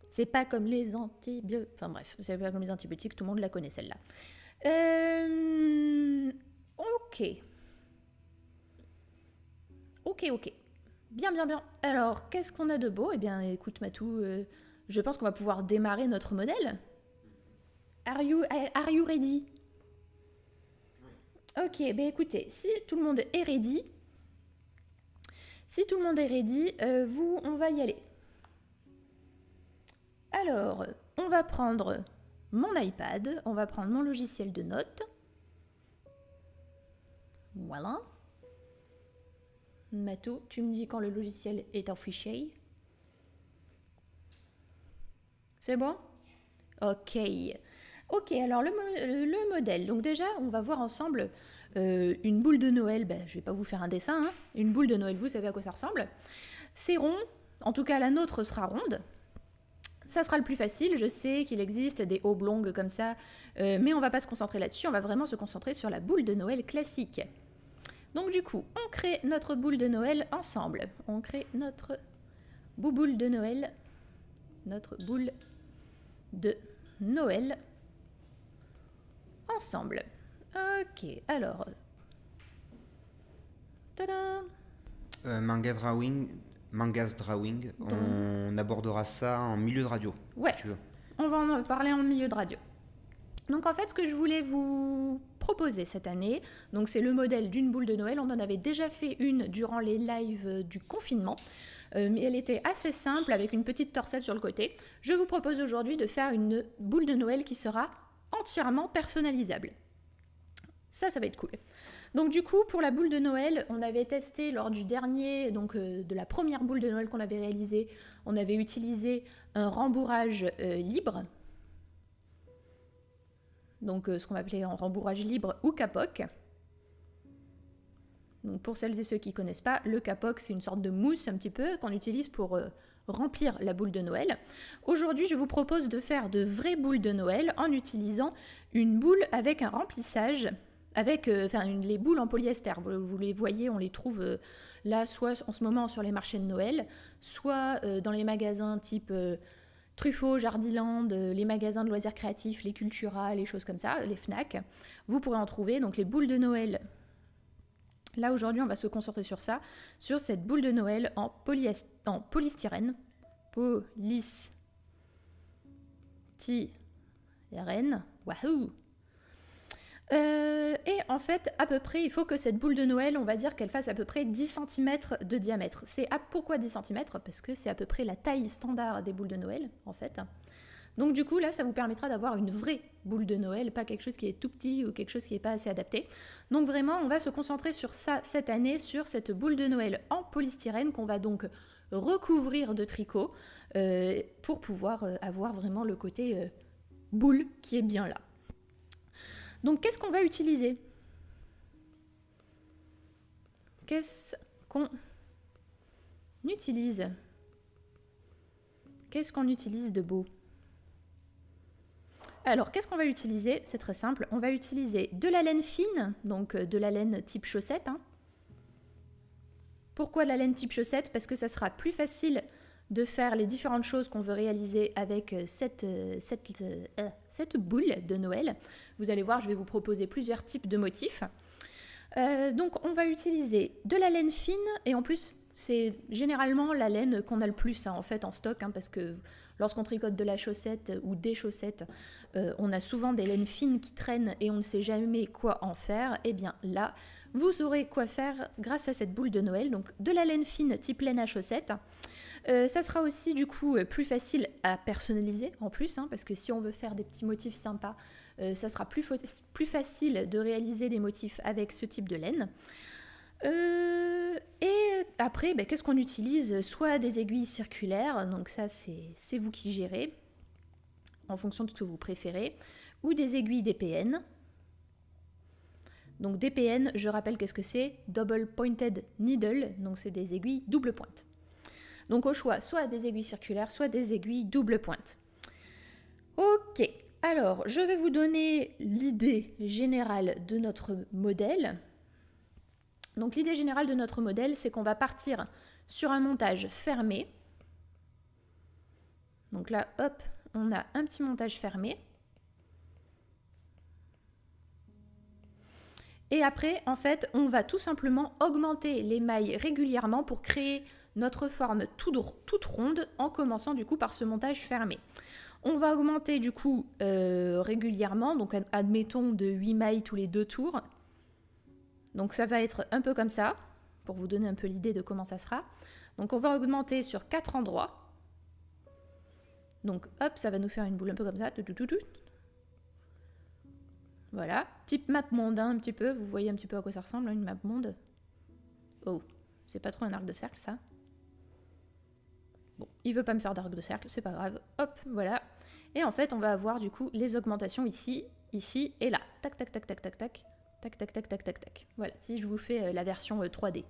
C'est pas comme les antibiotiques. Enfin bref, c'est pas comme les antibiotiques, tout le monde la connaît celle-là. Euh, ok. Ok, ok. Bien, bien, bien. Alors, qu'est-ce qu'on a de beau Eh bien, écoute, Matou, euh, je pense qu'on va pouvoir démarrer notre modèle. Are you, are you ready Ok, ben écoutez, si tout le monde est ready, si tout le monde est ready, euh, vous, on va y aller. Alors, on va prendre mon iPad, on va prendre mon logiciel de notes. Voilà. Mato, tu me dis quand le logiciel est affiché. C'est bon Ok. Ok, alors le, le, modèle. Donc déjà, on va voir ensemble euh, une boule de Noël, ben, je vais pas vous faire un dessin, hein. une boule de Noël, vous savez à quoi ça ressemble. C'est rond, en tout cas la nôtre sera ronde. Ça sera le plus facile, je sais qu'il existe des oblongues comme ça, euh, mais on va pas se concentrer là-dessus, on va vraiment se concentrer sur la boule de Noël classique. Donc du coup, on crée notre boule de Noël ensemble. On crée notre bouboule de Noël, notre boule de Noël ensemble. Ok, alors. Tada euh, Manga drawing, mangas drawing, on abordera ça en milieu de radio. Ouais. On va en parler en milieu de radio. Donc en fait, ce que je voulais vous proposer cette année, donc c'est le modèle d'une boule de Noël. On en avait déjà fait une durant les lives euh, du confinement, euh, mais elle était assez simple avec une petite torsade sur le côté. Je vous propose aujourd'hui de faire une boule de Noël qui sera entièrement personnalisable. Ça, ça va être cool. Donc du coup, pour la boule de Noël, on avait testé lors du dernier, donc euh, de la première boule de Noël qu'on avait réalisée, on avait utilisé un rembourrage euh, libre. Donc euh, ce qu'on appeler un rembourrage libre ou capoc. Donc pour celles et ceux qui ne connaissent pas, le capoc c'est une sorte de mousse un petit peu qu'on utilise pour remplir la boule de Noël. Aujourd'hui, je vous propose de faire de vraies boules de Noël en utilisant une boule avec un remplissage avec euh, enfin, les boules en polyester. Vous, les voyez, on les trouve euh, là, soit en ce moment sur les marchés de Noël, soit euh, dans les magasins type Truffaut, Jardiland, les magasins de loisirs créatifs, les Cultura, les choses comme ça, les Fnac. Vous pourrez en trouver. Donc les boules de Noël. Là aujourd'hui, on va se concentrer sur ça, sur cette boule de Noël en, en polystyrène. Polystyrène. Waouh euh, et en fait, à peu près, il faut que cette boule de Noël, on va dire qu'elle fasse à peu près 10 cm de diamètre. C'est pourquoi 10 cm Parce que c'est à peu près la taille standard des boules de Noël, en fait. Donc du coup, là, ça vous permettra d'avoir une vraie boule de Noël, pas quelque chose qui est tout petit ou quelque chose qui n'est pas assez adapté. Donc vraiment, on va se concentrer sur ça cette année, sur cette boule de Noël en polystyrène qu'on va donc recouvrir de tricot euh, pour pouvoir euh, avoir vraiment le côté boule qui est bien là. Donc qu'est-ce qu'on va utiliser Qu'est-ce qu'on utilise Qu'est-ce qu'on utilise de beau alors, qu'est-ce qu'on va utiliser C'est très simple. On va utiliser de la laine fine, donc euh, de la laine type chaussette. Hein. Pourquoi de la laine type chaussette Parce que ça sera plus facile de faire les différentes choses qu'on veut réaliser avec euh, cette, euh, euh, cette, boule de Noël. Vous allez voir, je vais vous proposer plusieurs types de motifs. donc on va utiliser de la laine fine et en plus c'est généralement la laine qu'on a le plus hein, en fait en stock hein, parce que lorsqu'on tricote de la chaussette ou des chaussettes, on a souvent des laines fines qui traînent et on ne sait jamais quoi en faire. Et eh bien là, vous aurez quoi faire grâce à cette boule de Noël. Donc de la laine fine type laine à chaussettes. Euh, ça sera aussi du coup euh, plus facile à personnaliser en plus, hein, parce que si on veut faire des petits motifs sympas, euh, ça sera plus, facile de réaliser des motifs avec ce type de laine. et après, bah, qu'est-ce qu'on utilise Soit des aiguilles circulaires, donc ça c'est vous qui gérez, en fonction de ce que vous préférez, ou des aiguilles DPN. Donc DPN, je rappelle qu'est-ce que c'est Double Pointed Needle, donc c'est des aiguilles double pointe. Donc au choix, soit des aiguilles circulaires, soit des aiguilles double pointe. Ok, alors je vais vous donner l'idée générale de notre modèle. Donc l'idée générale de notre modèle, c'est qu'on va partir sur un montage fermé. Donc là, hop, on a un petit montage fermé. Et après, en fait, on va tout simplement augmenter les mailles régulièrement pour créer notre forme toute, ronde en commençant du coup par ce montage fermé. On va augmenter du coup euh, régulièrement, donc admettons de 8 mailles tous les deux tours. Donc ça va être un peu comme ça, pour vous donner un peu l'idée de comment ça sera. Donc on va augmenter sur 4 endroits. Donc hop, ça va nous faire une boule un peu comme ça. Voilà, type map monde hein, un petit peu, vous voyez un petit peu à quoi ça ressemble, hein, une map monde. Oh, c'est pas trop un arc de cercle ça Bon, il veut pas me faire d'arc de cercle, c'est pas grave. Hop, voilà. Et en fait, on va avoir du coup les augmentations ici, ici et là. Tac, tac, tac, tac, tac, tac. Tac, tac, tac, tac, tac, tac. Voilà, si je vous fais euh, la version 3D. Euh,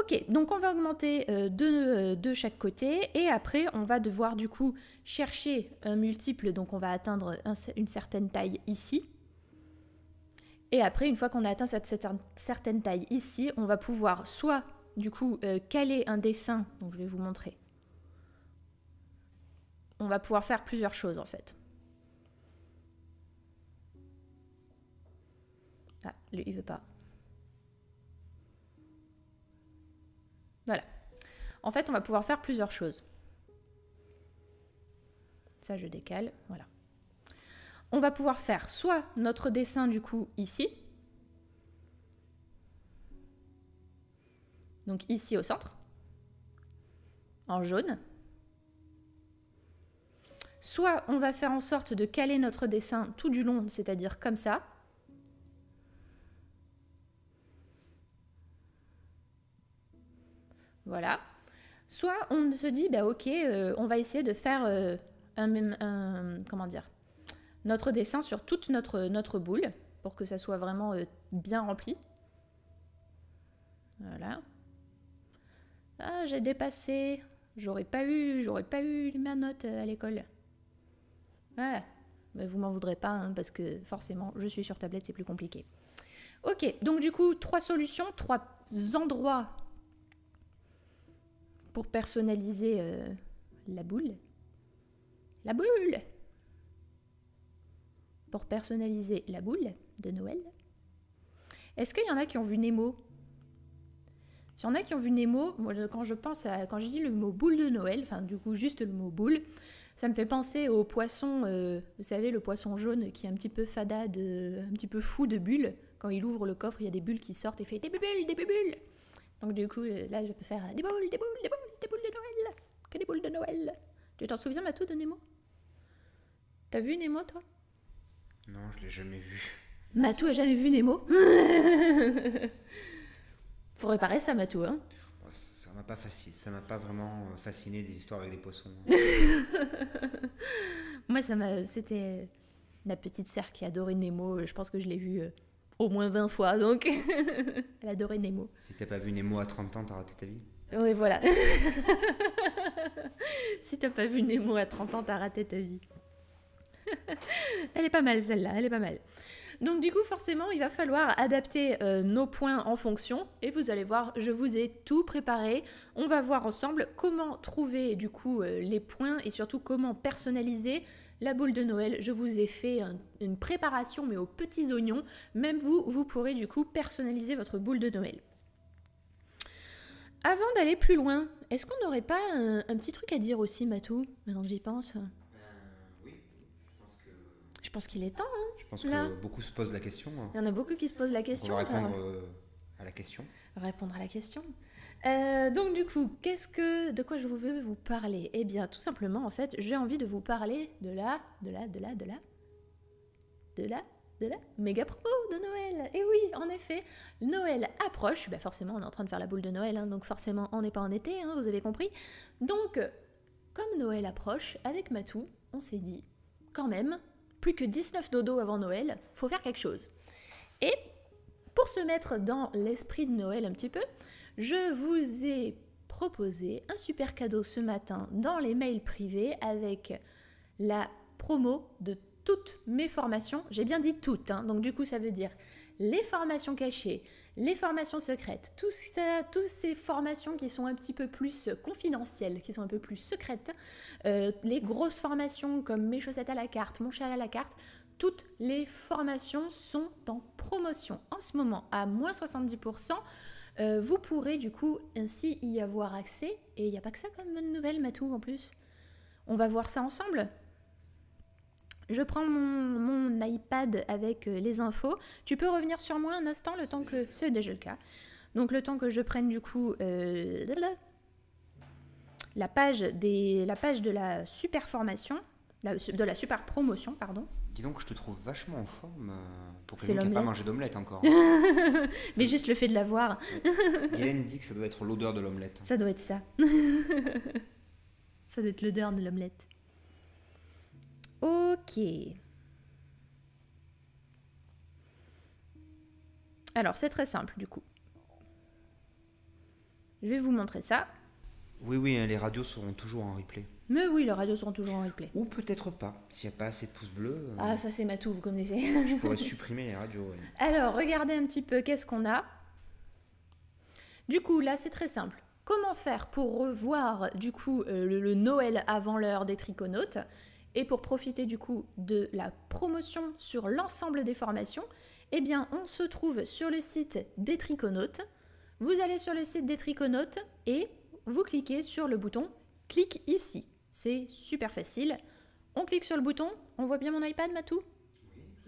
ok, donc on va augmenter euh, de, de, chaque côté et après on va devoir du coup chercher un multiple, donc on va atteindre une certaine taille ici. Et après, une fois qu'on a atteint cette, certaine taille ici, on va pouvoir soit du coup euh, caler un dessin, donc je vais vous montrer. On va pouvoir faire plusieurs choses en fait. Ah, lui, il veut pas. Voilà. En fait, on va pouvoir faire plusieurs choses. Ça, je décale, voilà on va pouvoir faire soit notre dessin du coup ici, donc ici au centre, en jaune, soit on va faire en sorte de caler notre dessin tout du long, c'est-à-dire comme ça, Voilà. Soit on se dit, bah ok, euh, on va essayer de faire euh, un, un, comment dire, notre dessin sur toute notre, notre boule pour que ça soit vraiment euh, bien rempli. Voilà. Ah, j'ai dépassé. J'aurais pas eu, j'aurais pas eu ma note euh, à l'école. Voilà. Ah, mais vous m'en voudrez pas, hein, parce que forcément, je suis sur tablette, c'est plus compliqué. Ok, donc du coup, trois solutions, trois endroits pour personnaliser euh, la boule. La boule pour personnaliser la boule de Noël. Est-ce qu'il y en a qui ont vu Nemo S'il y en a qui ont vu Nemo, moi, quand je pense à, quand je dis le mot boule de Noël, enfin du coup juste le mot boule, ça me fait penser au poisson, euh, vous savez, le poisson jaune qui est un petit peu fada, un petit peu fou de bulles. Quand il ouvre le coffre, il y a des bulles qui sortent et fait des bulles, des bulles. Donc du coup, euh, là, je peux faire des boules, des boules, des boules, des boules de Noël. Que des boules de Noël. Tu t'en souviens, Matou, de Nemo T'as vu Nemo, toi non, je l'ai jamais vu. Matou a jamais vu Nemo Faut réparer ça, Matou, hein ça m'a pas fasciné. ça m'a pas vraiment euh, fasciné des histoires avec des poissons. Moi, ça m'a, c'était ma petite sœur qui adorait Nemo. Je pense que je l'ai vu euh, au moins 20 fois, donc elle adorait Nemo. Si t'as pas vu Nemo à 30 ans, t'as raté ta vie. Oui, voilà. si tu t'as pas vu Nemo à 30 ans, t'as raté ta vie. elle est pas mal celle-là, elle est pas mal. Donc du coup, forcément, il va falloir adapter euh, nos points en fonction. Et vous allez voir, je vous ai tout préparé. On va voir ensemble comment trouver du coup euh, les points et surtout comment personnaliser la boule de Noël. Je vous ai fait une préparation mais aux petits oignons. Même vous, vous pourrez du coup personnaliser votre boule de Noël. Avant d'aller plus loin, est-ce qu'on n'aurait pas un, petit truc à dire aussi, Matou Maintenant que j'y pense. Je pense qu'il est temps. Hein, je pense là. que beaucoup se posent la question. Hein. Il y en a beaucoup qui se posent la question. répondre euh, à la question. Répondre à la question. Euh, donc du coup, qu'est-ce que, de quoi je voulais vous parler Eh bien, tout simplement, en fait, j'ai envie de vous parler de la, de la, de la, de la, de la, de la méga propos de Noël. Et eh oui, en effet, Noël approche. Bah, forcément, on est en train de faire la boule de Noël, hein, donc forcément, on n'est pas en été, vous avez compris. Donc, comme Noël approche, avec Matou, on s'est dit, quand même, plus que 19 dodos avant Noël, faut faire quelque chose. Et pour se mettre dans l'esprit de Noël un petit peu, je vous ai proposé un super cadeau ce matin dans les mails privés avec la promo de toutes mes formations. J'ai bien dit toutes, hein. donc du coup ça veut dire les formations cachées, les formations secrètes, toutes ces formations qui sont un petit peu plus confidentielles, qui sont un peu plus secrètes, euh, les grosses formations comme mes chaussettes à la carte, mon chat à la carte, toutes les formations sont en promotion en ce moment à moins 70%. Euh, vous pourrez du coup ainsi y avoir accès. Et il n'y a pas que ça comme bonne nouvelle, Matou, en plus. On va voir ça ensemble je prends mon, iPad avec euh, les infos. Tu peux revenir sur moi un instant, le temps que... C'est déjà le cas. Donc le temps que je prenne du coup euh, la, page des, la page de la super formation, de la super promotion, pardon. Dis donc, je te trouve vachement en forme euh, pour que qui pas mangé d'omelette encore. Hein. Mais juste le fait de la voir. Hélène dit que ça doit être l'odeur de l'omelette. Ça doit être ça. ça doit être l'odeur de l'omelette. Alors, c'est très simple du coup. Je vais vous montrer ça. Oui, oui, hein, les radios seront toujours en replay. Mais oui, les radios seront toujours en replay. Ou peut-être pas, s'il n'y a pas assez de pouces bleus. Euh, ah, ça c'est ma touffe, vous connaissez. je pourrais supprimer les radios. Alors, regardez un petit peu qu'est-ce qu'on a. Du coup, là, c'est très simple. Comment faire pour revoir, du coup, euh, le, le Noël avant l'heure des triconautes et pour profiter du coup de la promotion sur l'ensemble des formations, eh bien on se trouve sur le site des Triconautes. Vous allez sur le site des Triconautes et vous cliquez sur le bouton Clique ici. C'est super facile. On clique sur le bouton. On voit bien mon iPad, Matou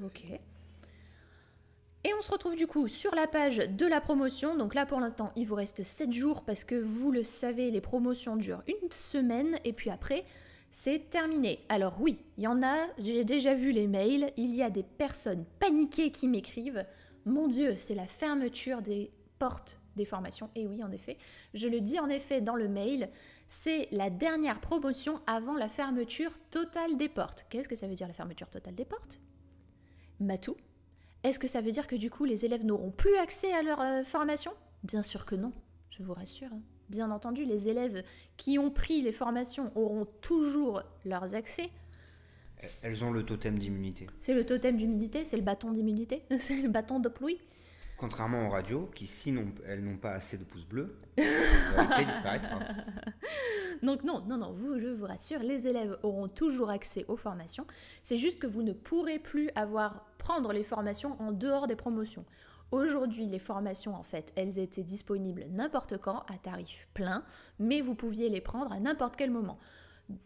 Ok. Et on se retrouve du coup sur la page de la promotion. Donc là pour l'instant il vous reste 7 jours parce que vous le savez les promotions durent une semaine et puis après c'est terminé. Alors oui, il y en a, j'ai déjà vu les mails, il y a des personnes paniquées qui m'écrivent. Mon Dieu, c'est la fermeture des portes des formations. Et oui, en effet, je le dis en effet dans le mail, c'est la dernière promotion avant la fermeture totale des portes. Qu'est-ce que ça veut dire la fermeture totale des portes Matou Est-ce que ça veut dire que du coup les élèves n'auront plus accès à leur euh, formation Bien sûr que non, je vous rassure. Hein. Bien entendu, les élèves qui ont pris les formations auront toujours leurs accès. Elles ont le totem d'immunité. C'est le totem d'immunité, c'est le bâton d'immunité, c'est le bâton de pluie. Contrairement aux radios, qui si elles n'ont pas assez de pouces bleus, vont disparaître. Donc non, non, non, vous, je vous rassure, les élèves auront toujours accès aux formations. C'est juste que vous ne pourrez plus avoir prendre les formations en dehors des promotions. Aujourd'hui, les formations, en fait, elles étaient disponibles n'importe quand, à tarif plein, mais vous pouviez les prendre à n'importe quel moment.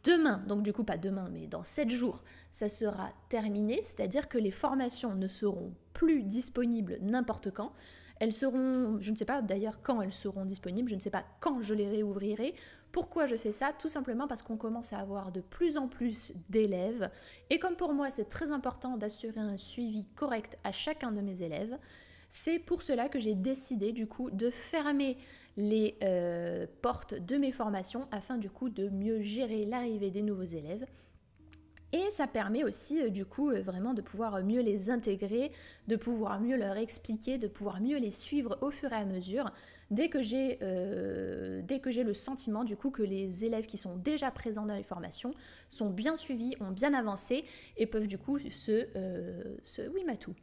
Demain, donc du coup pas demain, mais dans 7 jours, ça sera terminé, c'est-à-dire que les formations ne seront plus disponibles n'importe quand. Elles seront, je ne sais pas d'ailleurs quand elles seront disponibles, je ne sais pas quand je les réouvrirai. Pourquoi je fais ça Tout simplement parce qu'on commence à avoir de plus en plus d'élèves. Et comme pour moi c'est très important d'assurer un suivi correct à chacun de mes élèves, c'est pour cela que j'ai décidé du coup de fermer les euh, portes de mes formations afin du coup de mieux gérer l'arrivée des nouveaux élèves et ça permet aussi euh, du coup euh, vraiment de pouvoir mieux les intégrer, de pouvoir mieux leur expliquer, de pouvoir mieux les suivre au fur et à mesure dès que j'ai dès que j'ai le sentiment du coup que les élèves qui sont déjà présents dans les formations sont bien suivis, ont bien avancé et peuvent du coup se, se oui Matou.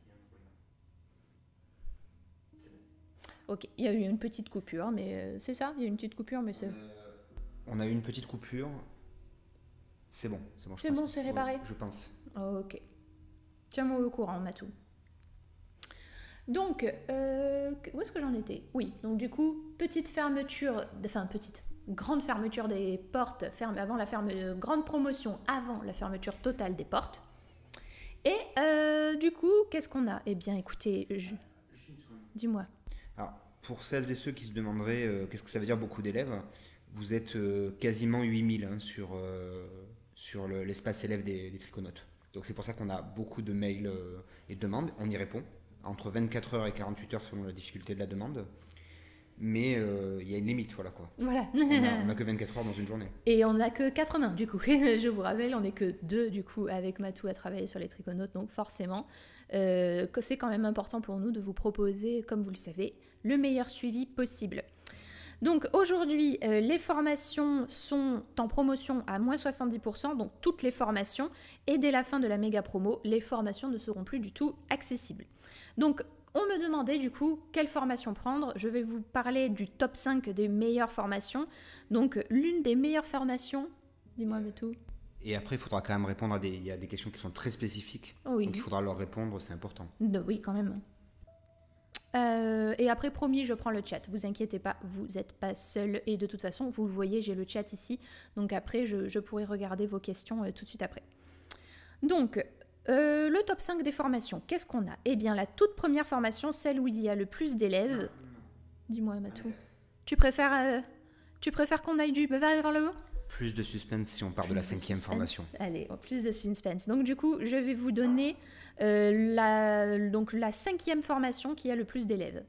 Ok, il y a eu une petite coupure, mais euh, c'est ça, il y a eu une petite coupure, mais c'est. Euh, on a eu une petite coupure. C'est bon, c'est bon. C'est bon, c'est réparé. Je pense. Ok. Tiens-moi au courant, Matou. Donc, euh, où est-ce que j'en étais Oui, donc du coup, petite fermeture, enfin petite, grande fermeture des portes, ferme, avant la ferme, grande promotion avant la fermeture totale des portes. Et du coup, qu'est-ce qu'on a Eh bien, écoutez, je... Dis-moi pour celles et ceux qui se demanderaient euh, qu'est-ce que ça veut dire beaucoup d'élèves, vous êtes euh, quasiment 8000 hein, sur, euh, sur l'espace élève des, des, triconautes. Donc c'est pour ça qu'on a beaucoup de mails et de demandes, on y répond, entre 24 heures et 48 heures selon la difficulté de la demande. Mais il y a une limite, voilà quoi. Voilà. on n'a que 24 heures dans une journée. Et on n'a que 4 mains du coup. Je vous rappelle, on n'est que 2 du coup avec Matou à travailler sur les triconautes, donc forcément, c'est quand même important pour nous de vous proposer, comme vous le savez, le meilleur suivi possible. Donc aujourd'hui, euh, les formations sont en promotion à moins 70%, donc toutes les formations, et dès la fin de la méga promo, les formations ne seront plus du tout accessibles. Donc on me demandait du coup quelle formation prendre. Je vais vous parler du top 5 des meilleures formations. Donc l'une des meilleures formations, dis-moi tout. Et après, il faudra quand même répondre à des, il y a des questions qui sont très spécifiques. Oui. Donc il faudra leur répondre, c'est important. oui, quand même. Euh, et après, promis, je prends le chat. Vous inquiétez pas, vous n'êtes pas seul. Et de toute façon, vous le voyez, j'ai le chat ici. Donc après, je, je pourrai regarder vos questions euh, tout de suite après. Donc, euh, le top 5 des formations, qu'est-ce qu'on a Eh bien, la toute première formation, celle où il y a le plus d'élèves. Dis-moi, Matou. Tu préfères, tu préfères qu'on aille du vers le haut plus de suspense si on part de la cinquième formation. Allez, plus de suspense. Donc du coup, je vais vous donner euh, la, donc, la cinquième formation qui a le plus d'élèves.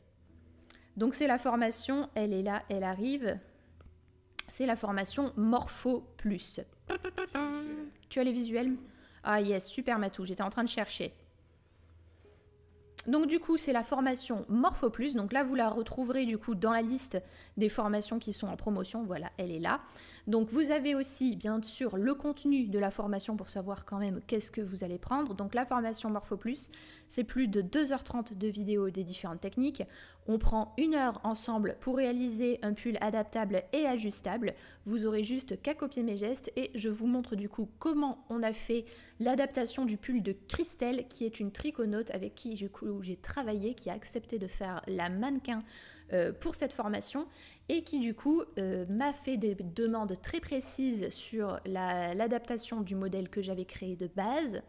Donc c'est la formation, elle est là, elle arrive. C'est la formation Morpho Plus. Tu as les visuels Ah yes, super Matou, j'étais en train de chercher. Donc du coup, c'est la formation Morpho Plus. Donc là, vous la retrouverez du coup dans la liste des formations qui sont en promotion. Voilà, elle est là. Donc vous avez aussi bien sûr le contenu de la formation pour savoir quand même qu'est-ce que vous allez prendre. Donc la formation Morpho Plus, c'est plus de 2h30 de vidéos des différentes techniques. On prend une heure ensemble pour réaliser un pull adaptable et ajustable. Vous aurez juste qu'à copier mes gestes et je vous montre du coup comment on a fait l'adaptation du pull de Christelle qui est une triconaute avec qui j'ai travaillé, qui a accepté de faire la mannequin euh, pour cette formation et qui du coup euh, m'a fait des demandes très précises sur l'adaptation du modèle que j'avais créé de base.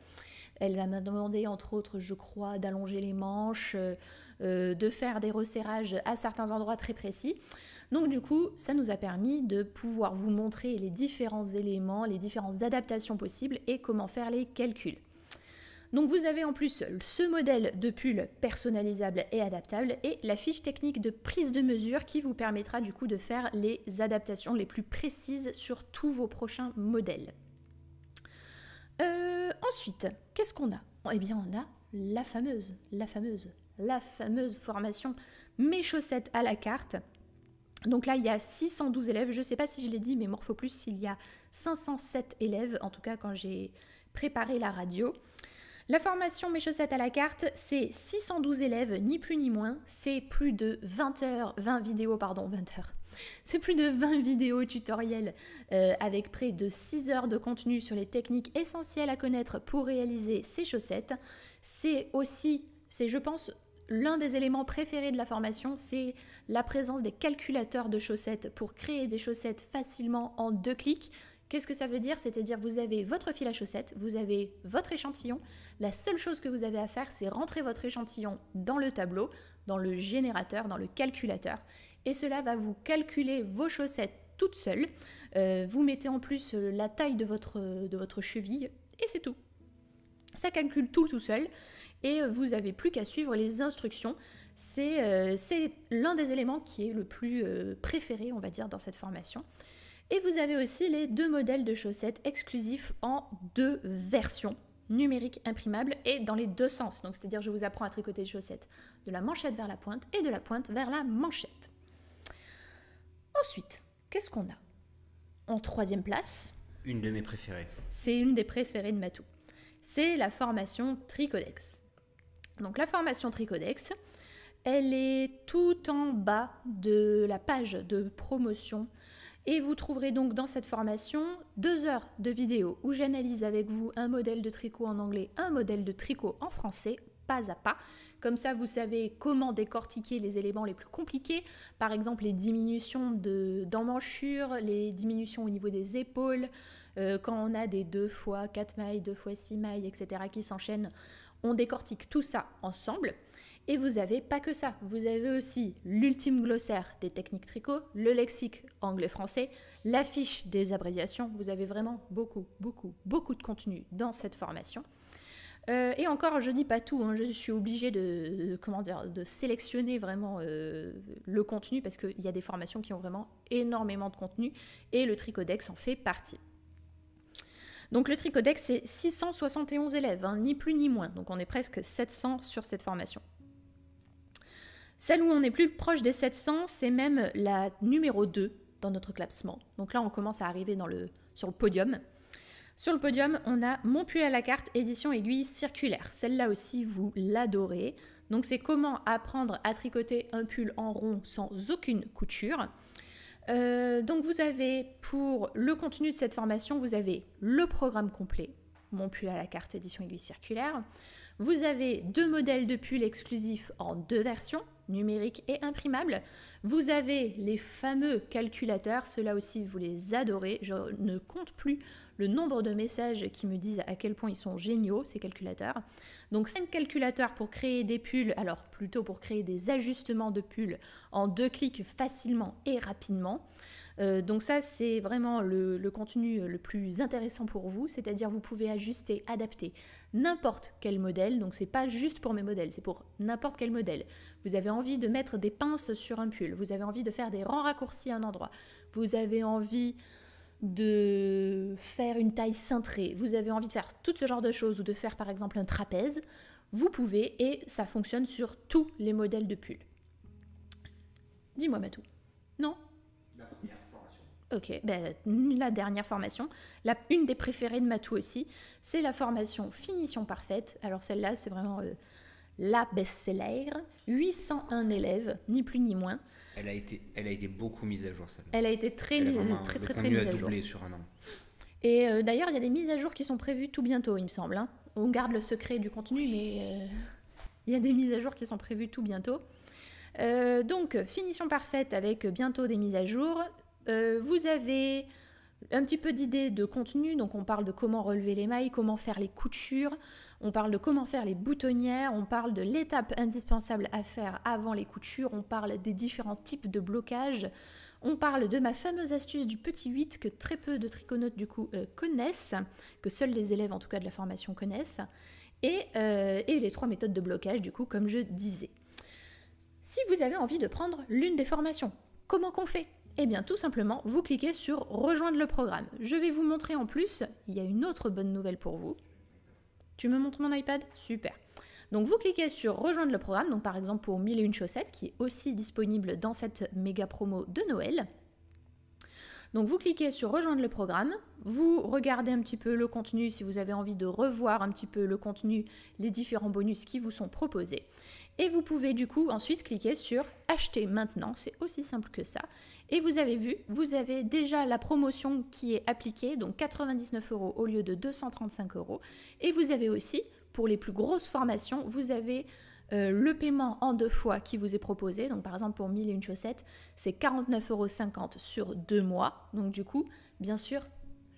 Elle m'a demandé entre autres, je crois, d'allonger les manches, euh, euh, de faire des resserrages à certains endroits très précis. Donc du coup, ça nous a permis de pouvoir vous montrer les différents éléments, les différentes adaptations possibles et comment faire les calculs. Donc vous avez en plus ce modèle de pull personnalisable et adaptable et la fiche technique de prise de mesure qui vous permettra du coup de faire les adaptations les plus précises sur tous vos prochains modèles. Euh, ensuite, qu'est-ce qu'on a Eh bien on a la fameuse, la fameuse la fameuse formation Mes chaussettes à la carte. Donc là, il y a 612 élèves. Je ne sais pas si je l'ai dit, mais Plus, il y a 507 élèves, en tout cas quand j'ai préparé la radio. La formation Mes chaussettes à la carte, c'est 612 élèves, ni plus ni moins. C'est plus de 20 heures, 20 vidéos, pardon, 20 heures. C'est plus de 20 vidéos tutoriels euh, avec près de 6 heures de contenu sur les techniques essentielles à connaître pour réaliser ces chaussettes. C'est aussi, c'est je pense L'un des éléments préférés de la formation, c'est la présence des calculateurs de chaussettes pour créer des chaussettes facilement en deux clics. Qu'est-ce que ça veut dire C'est-à-dire vous avez votre fil à chaussettes, vous avez votre échantillon. La seule chose que vous avez à faire, c'est rentrer votre échantillon dans le tableau, dans le générateur, dans le calculateur. Et cela va vous calculer vos chaussettes toutes seules. Euh, vous mettez en plus euh, la taille de votre, de votre cheville et c'est tout. Ça calcule tout tout seul et euh, vous n'avez plus qu'à suivre les instructions. Euh, c'est l'un des éléments qui est le plus euh, préféré, on va dire, dans cette formation. Et vous avez aussi les deux modèles de chaussettes exclusifs en deux versions numériques imprimables et dans les deux sens. Donc c'est-à-dire je vous apprends à tricoter les chaussettes de la manchette vers la pointe et de la pointe vers la manchette. Ensuite, qu'est-ce qu'on a En troisième place. Une de mes préférées. C'est une des préférées de Matou. C'est la formation Tricodex. Donc la formation Tricodex, elle est tout en bas de la page de promotion. Et vous trouverez donc dans cette formation deux heures de vidéo où j'analyse avec vous un modèle de tricot en anglais, un modèle de tricot en français, pas à pas. Comme ça, vous savez comment décortiquer les éléments les plus compliqués, par exemple les diminutions d'emmanchure, les diminutions au niveau des épaules, euh, quand on a des 2 fois 4 mailles, 2 fois 6 mailles, etc., qui s'enchaînent on décortique tout ça ensemble. Et vous avez pas que ça, vous avez aussi l'ultime glossaire des techniques tricot, le lexique anglais-français, l'affiche des abréviations. Vous avez vraiment beaucoup, beaucoup, beaucoup de contenu dans cette formation. Euh, et encore, je dis pas tout, hein. je suis obligée de, comment de sélectionner vraiment euh, le contenu parce qu'il y a des formations qui ont vraiment énormément de contenu et le Tricodex en fait partie. Donc le Tricodex, c'est 671 élèves, hein, ni plus ni moins. Donc on est presque 700 sur cette formation. Celle où on est plus proche des 700, c'est même la numéro 2 dans notre classement. Donc là, on commence à arriver sur le podium. Sur le podium, on a Mon pull à la carte, édition aiguille circulaire. Celle-là aussi, vous l'adorez. Donc c'est comment apprendre à tricoter un pull en rond sans aucune couture. Euh, donc vous avez pour le contenu de cette formation, vous avez le programme complet, mon pull à la carte édition aiguille circulaire. Vous avez deux modèles de pull exclusifs en deux versions, numérique et imprimable. Vous avez les fameux calculateurs, ceux-là aussi vous les adorez. Je ne compte plus le nombre de messages qui me disent à quel point ils sont géniaux, ces calculateurs. Donc 5 calculateurs pour créer des pulls, alors plutôt pour créer des ajustements de pulls en deux clics facilement et rapidement. Euh, donc ça, c'est vraiment le, contenu le plus intéressant pour vous, c'est-à-dire vous pouvez ajuster, adapter n'importe quel modèle. Donc c'est pas juste pour mes modèles, c'est pour n'importe quel modèle. Vous avez envie de mettre des pinces sur un pull, vous avez envie de faire des rangs raccourcis à un endroit, vous avez envie de faire une taille cintrée, vous avez envie de faire tout ce genre de choses ou de faire par exemple un trapèze, vous pouvez et ça fonctionne sur tous les modèles de pulls. Dis-moi Matou. Non La première formation. Ok, ben, la dernière formation, une des préférées de Matou aussi, c'est la formation Finition Parfaite. Alors celle-là, c'est vraiment euh, la best-seller. 801 élèves, ni plus ni moins. Elle a été, elle a été beaucoup mise à jour celle-là. Elle a été très mise, très très, très mise à, doublé sur un an. Et euh, d'ailleurs, il y a des mises à jour qui sont prévues tout bientôt, il me semble. Hein. On garde le secret du contenu, mais euh, il y a des mises à jour qui sont prévues tout bientôt. Euh, donc, finition parfaite avec bientôt des mises à jour. vous avez un petit peu d'idées de contenu, donc on parle de comment relever les mailles, comment faire les coutures, on parle de comment faire les boutonnières, on parle de l'étape indispensable à faire avant les coutures, on parle des différents types de blocages, on parle de ma fameuse astuce du petit 8 que très peu de triconautes du coup euh, connaissent, que seuls les élèves en tout cas de la formation connaissent, et, euh, et les trois méthodes de blocage du coup comme je disais. Si vous avez envie de prendre l'une des formations, comment qu'on fait eh bien tout simplement, vous cliquez sur Rejoindre le programme. Je vais vous montrer en plus, il y a une autre bonne nouvelle pour vous, tu me montres mon iPad Super. Donc vous cliquez sur rejoindre le programme, donc par exemple pour une chaussettes, qui est aussi disponible dans cette méga promo de Noël. Donc vous cliquez sur rejoindre le programme, vous regardez un petit peu le contenu si vous avez envie de revoir un petit peu le contenu, les différents bonus qui vous sont proposés. Et vous pouvez du coup ensuite cliquer sur acheter maintenant, c'est aussi simple que ça. Et vous avez vu, vous avez déjà la promotion qui est appliquée, donc 99 euros au lieu de 235 euros. Et vous avez aussi, pour les plus grosses formations, vous avez euh, le paiement en deux fois qui vous est proposé. Donc par exemple pour 1000 et une chaussettes, c'est 49,50 euros sur deux mois. Donc du coup, bien sûr,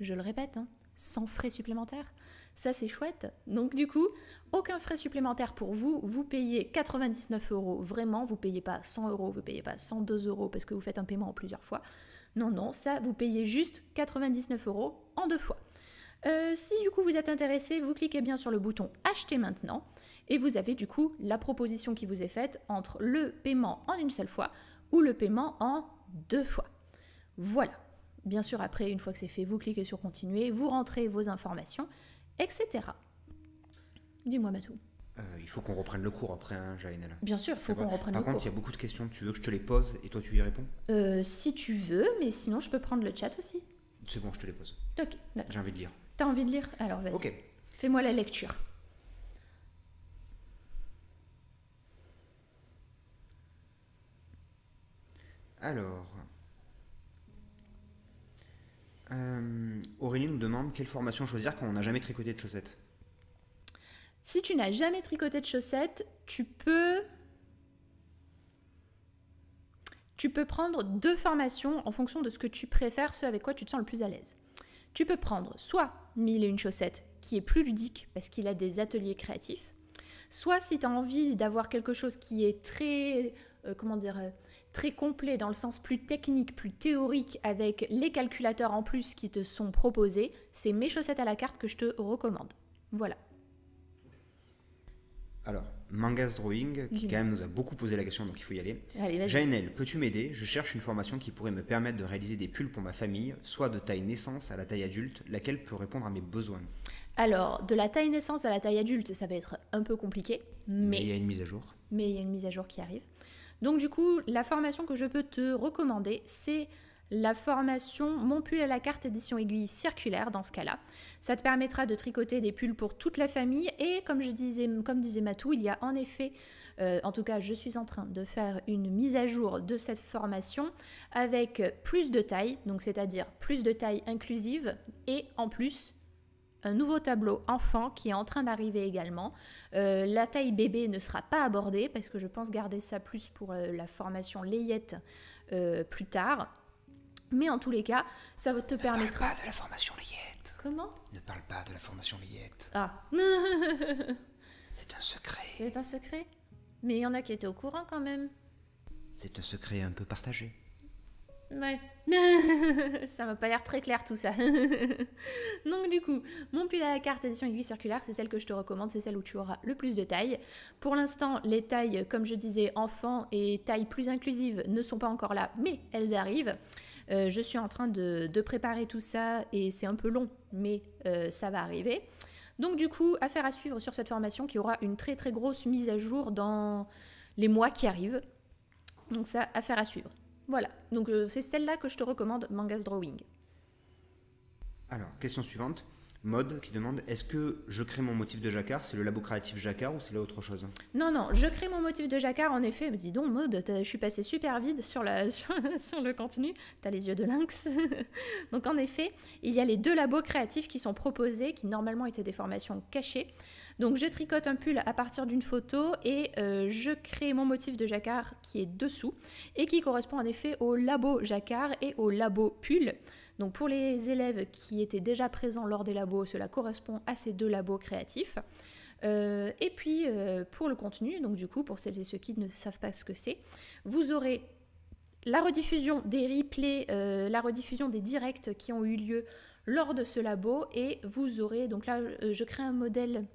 je le répète, hein, sans frais supplémentaires. Ça, c'est chouette. Donc, du coup, aucun frais supplémentaire pour vous. Vous payez 99 euros vraiment. Vous payez pas 100 euros, vous payez pas 102 euros parce que vous faites un paiement en plusieurs fois. Non, non, ça, vous payez juste 99 euros en deux fois. Euh, si du coup vous êtes intéressé, vous cliquez bien sur le bouton Acheter maintenant et vous avez du coup la proposition qui vous est faite entre le paiement en une seule fois ou le paiement en deux fois. Voilà. Bien sûr, après, une fois que c'est fait, vous cliquez sur Continuer, vous rentrez vos informations etc. Dis-moi, Matou. Euh, il faut qu'on reprenne le cours après, hein, Bien sûr, il faut qu'on reprenne le cours. Par contre, il y a beaucoup de questions. Tu veux que je te les pose et toi tu y réponds euh, Si tu veux, mais sinon je peux prendre le chat aussi. C'est bon, je te les pose. Ok, J'ai envie de lire. T'as envie de lire Alors vas-y. Ok. Fais-moi la lecture. Alors, euh, Aurélie nous demande quelle formation choisir quand on n'a jamais tricoté de chaussettes. Si tu n'as jamais tricoté de chaussettes, tu peux... Tu peux prendre deux formations en fonction de ce que tu préfères, ce avec quoi tu te sens le plus à l'aise. Tu peux prendre soit mille et une chaussettes, qui est plus ludique parce qu'il a des ateliers créatifs, soit si tu as envie d'avoir quelque chose qui est très, euh, comment dire, euh, très complet dans le sens plus technique, plus théorique, avec les calculateurs en plus qui te sont proposés, c'est mes chaussettes à la carte que je te recommande. Voilà. Alors, Mangas Drawing, qui quand même nous a beaucoup posé la question, donc il faut y aller. Allez, peux-tu m'aider Je cherche une formation qui pourrait me permettre de réaliser des pulls pour ma famille, soit de taille naissance à la taille adulte, laquelle peut répondre à mes besoins. Alors, de la taille naissance à la taille adulte, ça va être un peu compliqué, mais... mais il y a une mise à jour. Mais il y a une mise à jour qui arrive. Donc du coup, la formation que je peux te recommander, c'est la formation Mon pull à la carte édition aiguille circulaire dans ce cas-là. Ça te permettra de tricoter des pulls pour toute la famille et comme je disais, comme disait Matou, il y a en effet, euh, en tout cas je suis en train de faire une mise à jour de cette formation avec plus de tailles, donc c'est-à-dire plus de tailles inclusives et en plus un nouveau tableau enfant qui est en train d'arriver également. Euh, la taille bébé ne sera pas abordée parce que je pense garder ça plus pour euh, la formation layette euh, plus tard. Mais en tous les cas, ça te ne Parle pas de la formation layette. Comment Ne parle pas de la formation layette. Ah. C'est un secret. C'est un secret. Mais il y en a qui étaient au courant quand même. C'est un secret un peu partagé. Ouais. ça m'a pas l'air très clair tout ça. Donc du coup, mon pull à la carte édition aiguille circulaire, c'est celle que je te recommande, c'est celle où tu auras le plus de tailles. Pour l'instant, les tailles, comme je disais, enfants et tailles plus inclusives ne sont pas encore là, mais elles arrivent. Euh, je suis en train de, préparer tout ça et c'est un peu long, mais euh, ça va arriver. Donc du coup, affaire à suivre sur cette formation qui aura une très très grosse mise à jour dans les mois qui arrivent. Donc ça, affaire à suivre. Voilà, donc euh, c'est celle-là que je te recommande, Mangas Drawing. Alors, question suivante. Mode qui demande est-ce que je crée mon motif de jacquard C'est le labo créatif jacquard ou c'est là autre chose Non, non, je crée mon motif de jacquard en effet. Mais dis donc, Mode, je suis passée super vide sur, la, le contenu. T'as les yeux de lynx. donc en effet, il y a les deux labos créatifs qui sont proposés, qui normalement étaient des formations cachées. Donc je tricote un pull à partir d'une photo et euh, je crée mon motif de jacquard qui est dessous et qui correspond en effet au labo jacquard et au labo pull. Donc pour les élèves qui étaient déjà présents lors des labos, cela correspond à ces deux labos créatifs. Euh, et puis euh, pour le contenu, donc du coup pour celles et ceux qui ne savent pas ce que c'est, vous aurez la rediffusion des replays, la rediffusion des directs qui ont eu lieu lors de ce labo et vous aurez, donc là je crée un modèle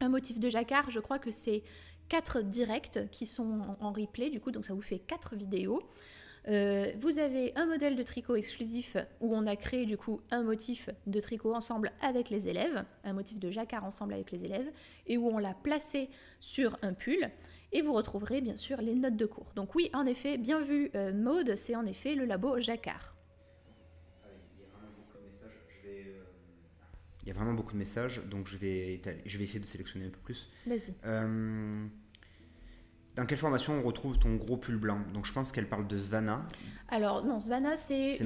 un motif de jacquard, je crois que c'est quatre directs qui sont en replay, du coup, donc ça vous fait quatre vidéos. Euh, vous avez un modèle de tricot exclusif où on a créé du coup un motif de tricot ensemble avec les élèves, un motif de jacquard ensemble avec les élèves, et où on l'a placé sur un pull. Et vous retrouverez bien sûr les notes de cours. Donc oui, en effet, bien vu euh, mode, c'est en effet le labo jacquard. Il y a vraiment beaucoup de messages, donc je vais, je vais essayer de sélectionner un peu plus. Vas-y. Euh, dans quelle formation on retrouve ton gros pull blanc Donc je pense qu'elle parle de Svana. Alors non, Svana c'est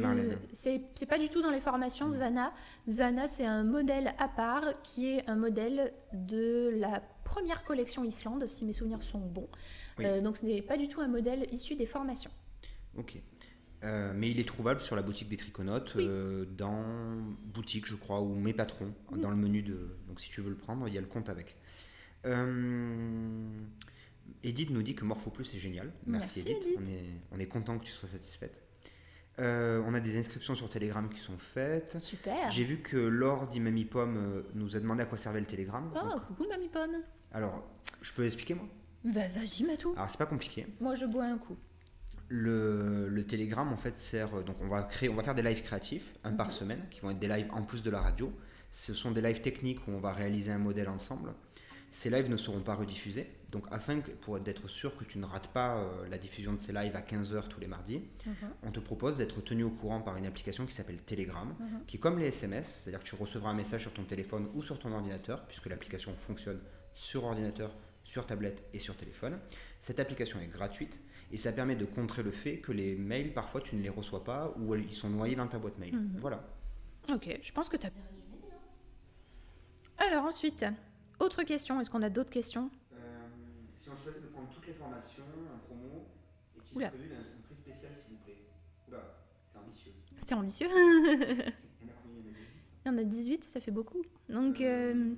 c'est pas du tout dans les formations mm. Svana. Svana c'est un modèle à part qui est un modèle de la première collection Islande si mes souvenirs sont bons. Euh, donc ce n'est pas du tout un modèle issu des formations. Ok, euh, mais il est trouvable sur la boutique des Triconautes, euh, dans boutique, je crois, ou mes patrons, dans le menu de. Donc si tu veux le prendre, il y a le compte avec. Euh... Edith nous dit que Morpho Plus est génial. Merci, Edith. On, est, content que tu sois satisfaite. Euh, on a des inscriptions sur Telegram qui sont faites. Super. J'ai vu que Lord dit Pomme nous a demandé à quoi servait le Telegram. Oh, coucou Mamie Pomme. Alors, je peux expliquer moi Vas-y, Matou. Alors, c'est pas compliqué. Moi, je bois un coup le, le Telegram en fait sert euh, donc on va créer on va faire des lives créatifs un par mhm. semaine qui vont être des lives en plus de la radio. Ce sont des lives techniques où on va réaliser un modèle ensemble. Ces lives ne seront pas rediffusés. Donc afin pour être sûr que tu ne rates pas euh, la diffusion de ces lives à 15h tous les mardis, mhm. on te propose d'être tenu au courant par une application qui s'appelle Telegram, mhm. qui comme les SMS, c'est-à-dire que tu recevras un message sur ton téléphone ou sur ton ordinateur, puisque l'application fonctionne sur ordinateur, sur tablette et sur téléphone. Cette application est gratuite et ça permet de contrer le fait que les mails, parfois, tu ne les reçois pas ou ils sont noyés dans ta boîte mail. Mhm. Voilà. Ok, je pense que tu as bien résumé. Alors ensuite, autre question. Est-ce qu'on a d'autres questions euh, Si on choisit de prendre toutes les formations en promo, est-il prévu un prix spécial, s'il vous plaît c'est ambitieux. C'est ambitieux Il y en a combien Il y en a 18 Il y en a 18, ça fait beaucoup. Donc... Euh, euh,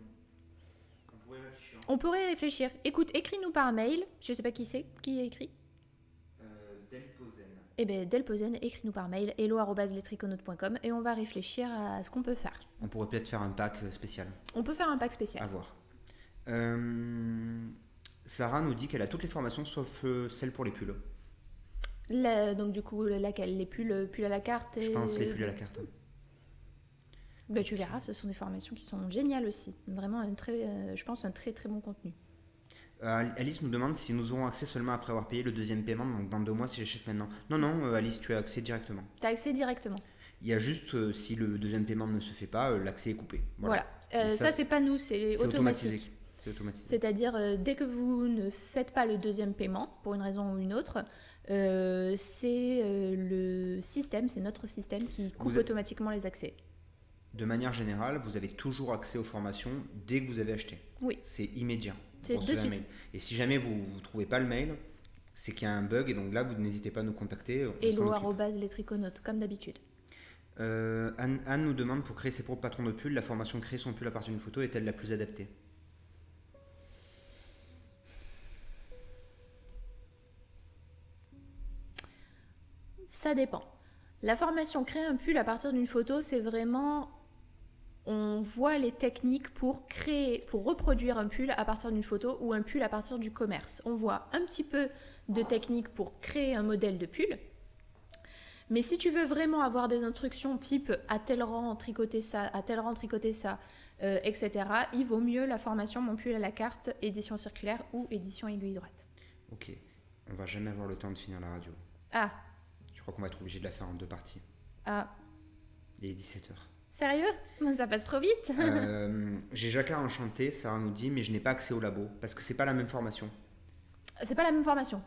on pourrait réfléchir. On pourrait réfléchir. Écoute, écris-nous par mail. Je ne sais pas qui c'est, qui a écrit eh ben, Delpozen, écris-nous par mail et on va réfléchir à ce qu'on peut faire. On pourrait peut-être faire un pack euh, spécial. On peut faire un pack spécial. À voir. Euh, Sarah nous dit qu'elle a toutes les formations sauf euh, celle pour les pulls. donc du coup, laquelle Les pulls, pulls à la carte Je pense les pulls à la carte. Ben, tu verras, ce sont des formations qui sont géniales aussi. Vraiment, un très, je pense, un très très bon contenu. Euh, Alice nous demande si nous aurons accès seulement après avoir payé le deuxième paiement, donc dans deux mois si j'achète maintenant. Non, non, euh, Alice, tu as accès directement. Tu as accès directement. Il y a juste, euh, si le deuxième paiement ne se fait pas, l'accès est coupé. Voilà. ça, ça c'est pas nous, c'est automatisé. C'est automatisé. C'est-à-dire, dès que vous ne faites pas le deuxième paiement, pour une raison ou une autre, c'est le système, c'est notre système qui coupe automatiquement les accès. De manière générale, vous avez toujours accès aux formations dès que vous avez acheté. Oui. C'est immédiat. Et si jamais vous ne trouvez pas le mail, c'est qu'il y a un bug et donc là, vous n'hésitez pas à nous contacter. Et Triconautes, comme d'habitude. Euh, Anne, Anne, nous demande pour créer ses propres patrons de pull, la formation créer son pull à partir d'une photo est-elle la plus adaptée Ça dépend. La formation créer un pull à partir d'une photo, c'est vraiment on voit les techniques pour créer, pour reproduire un pull à partir d'une photo ou un pull à partir du commerce. On voit un petit peu de techniques pour créer un modèle de pull. Mais si tu veux vraiment avoir des instructions type à tel rang tricoter ça, à tel rang tricoter ça, euh, etc., il vaut mieux la formation Mon pull à la carte, édition circulaire ou édition aiguille droite. Ok, on va jamais avoir le temps de finir la radio. Ah Je crois qu'on va être obligé de la faire en deux parties. Ah. Il est 17h. Sérieux Ça passe trop vite euh, J'ai Jacquard Enchanté, Sarah nous dit, mais je n'ai pas accès au labo, parce que c'est pas la même formation. C'est pas la même formation.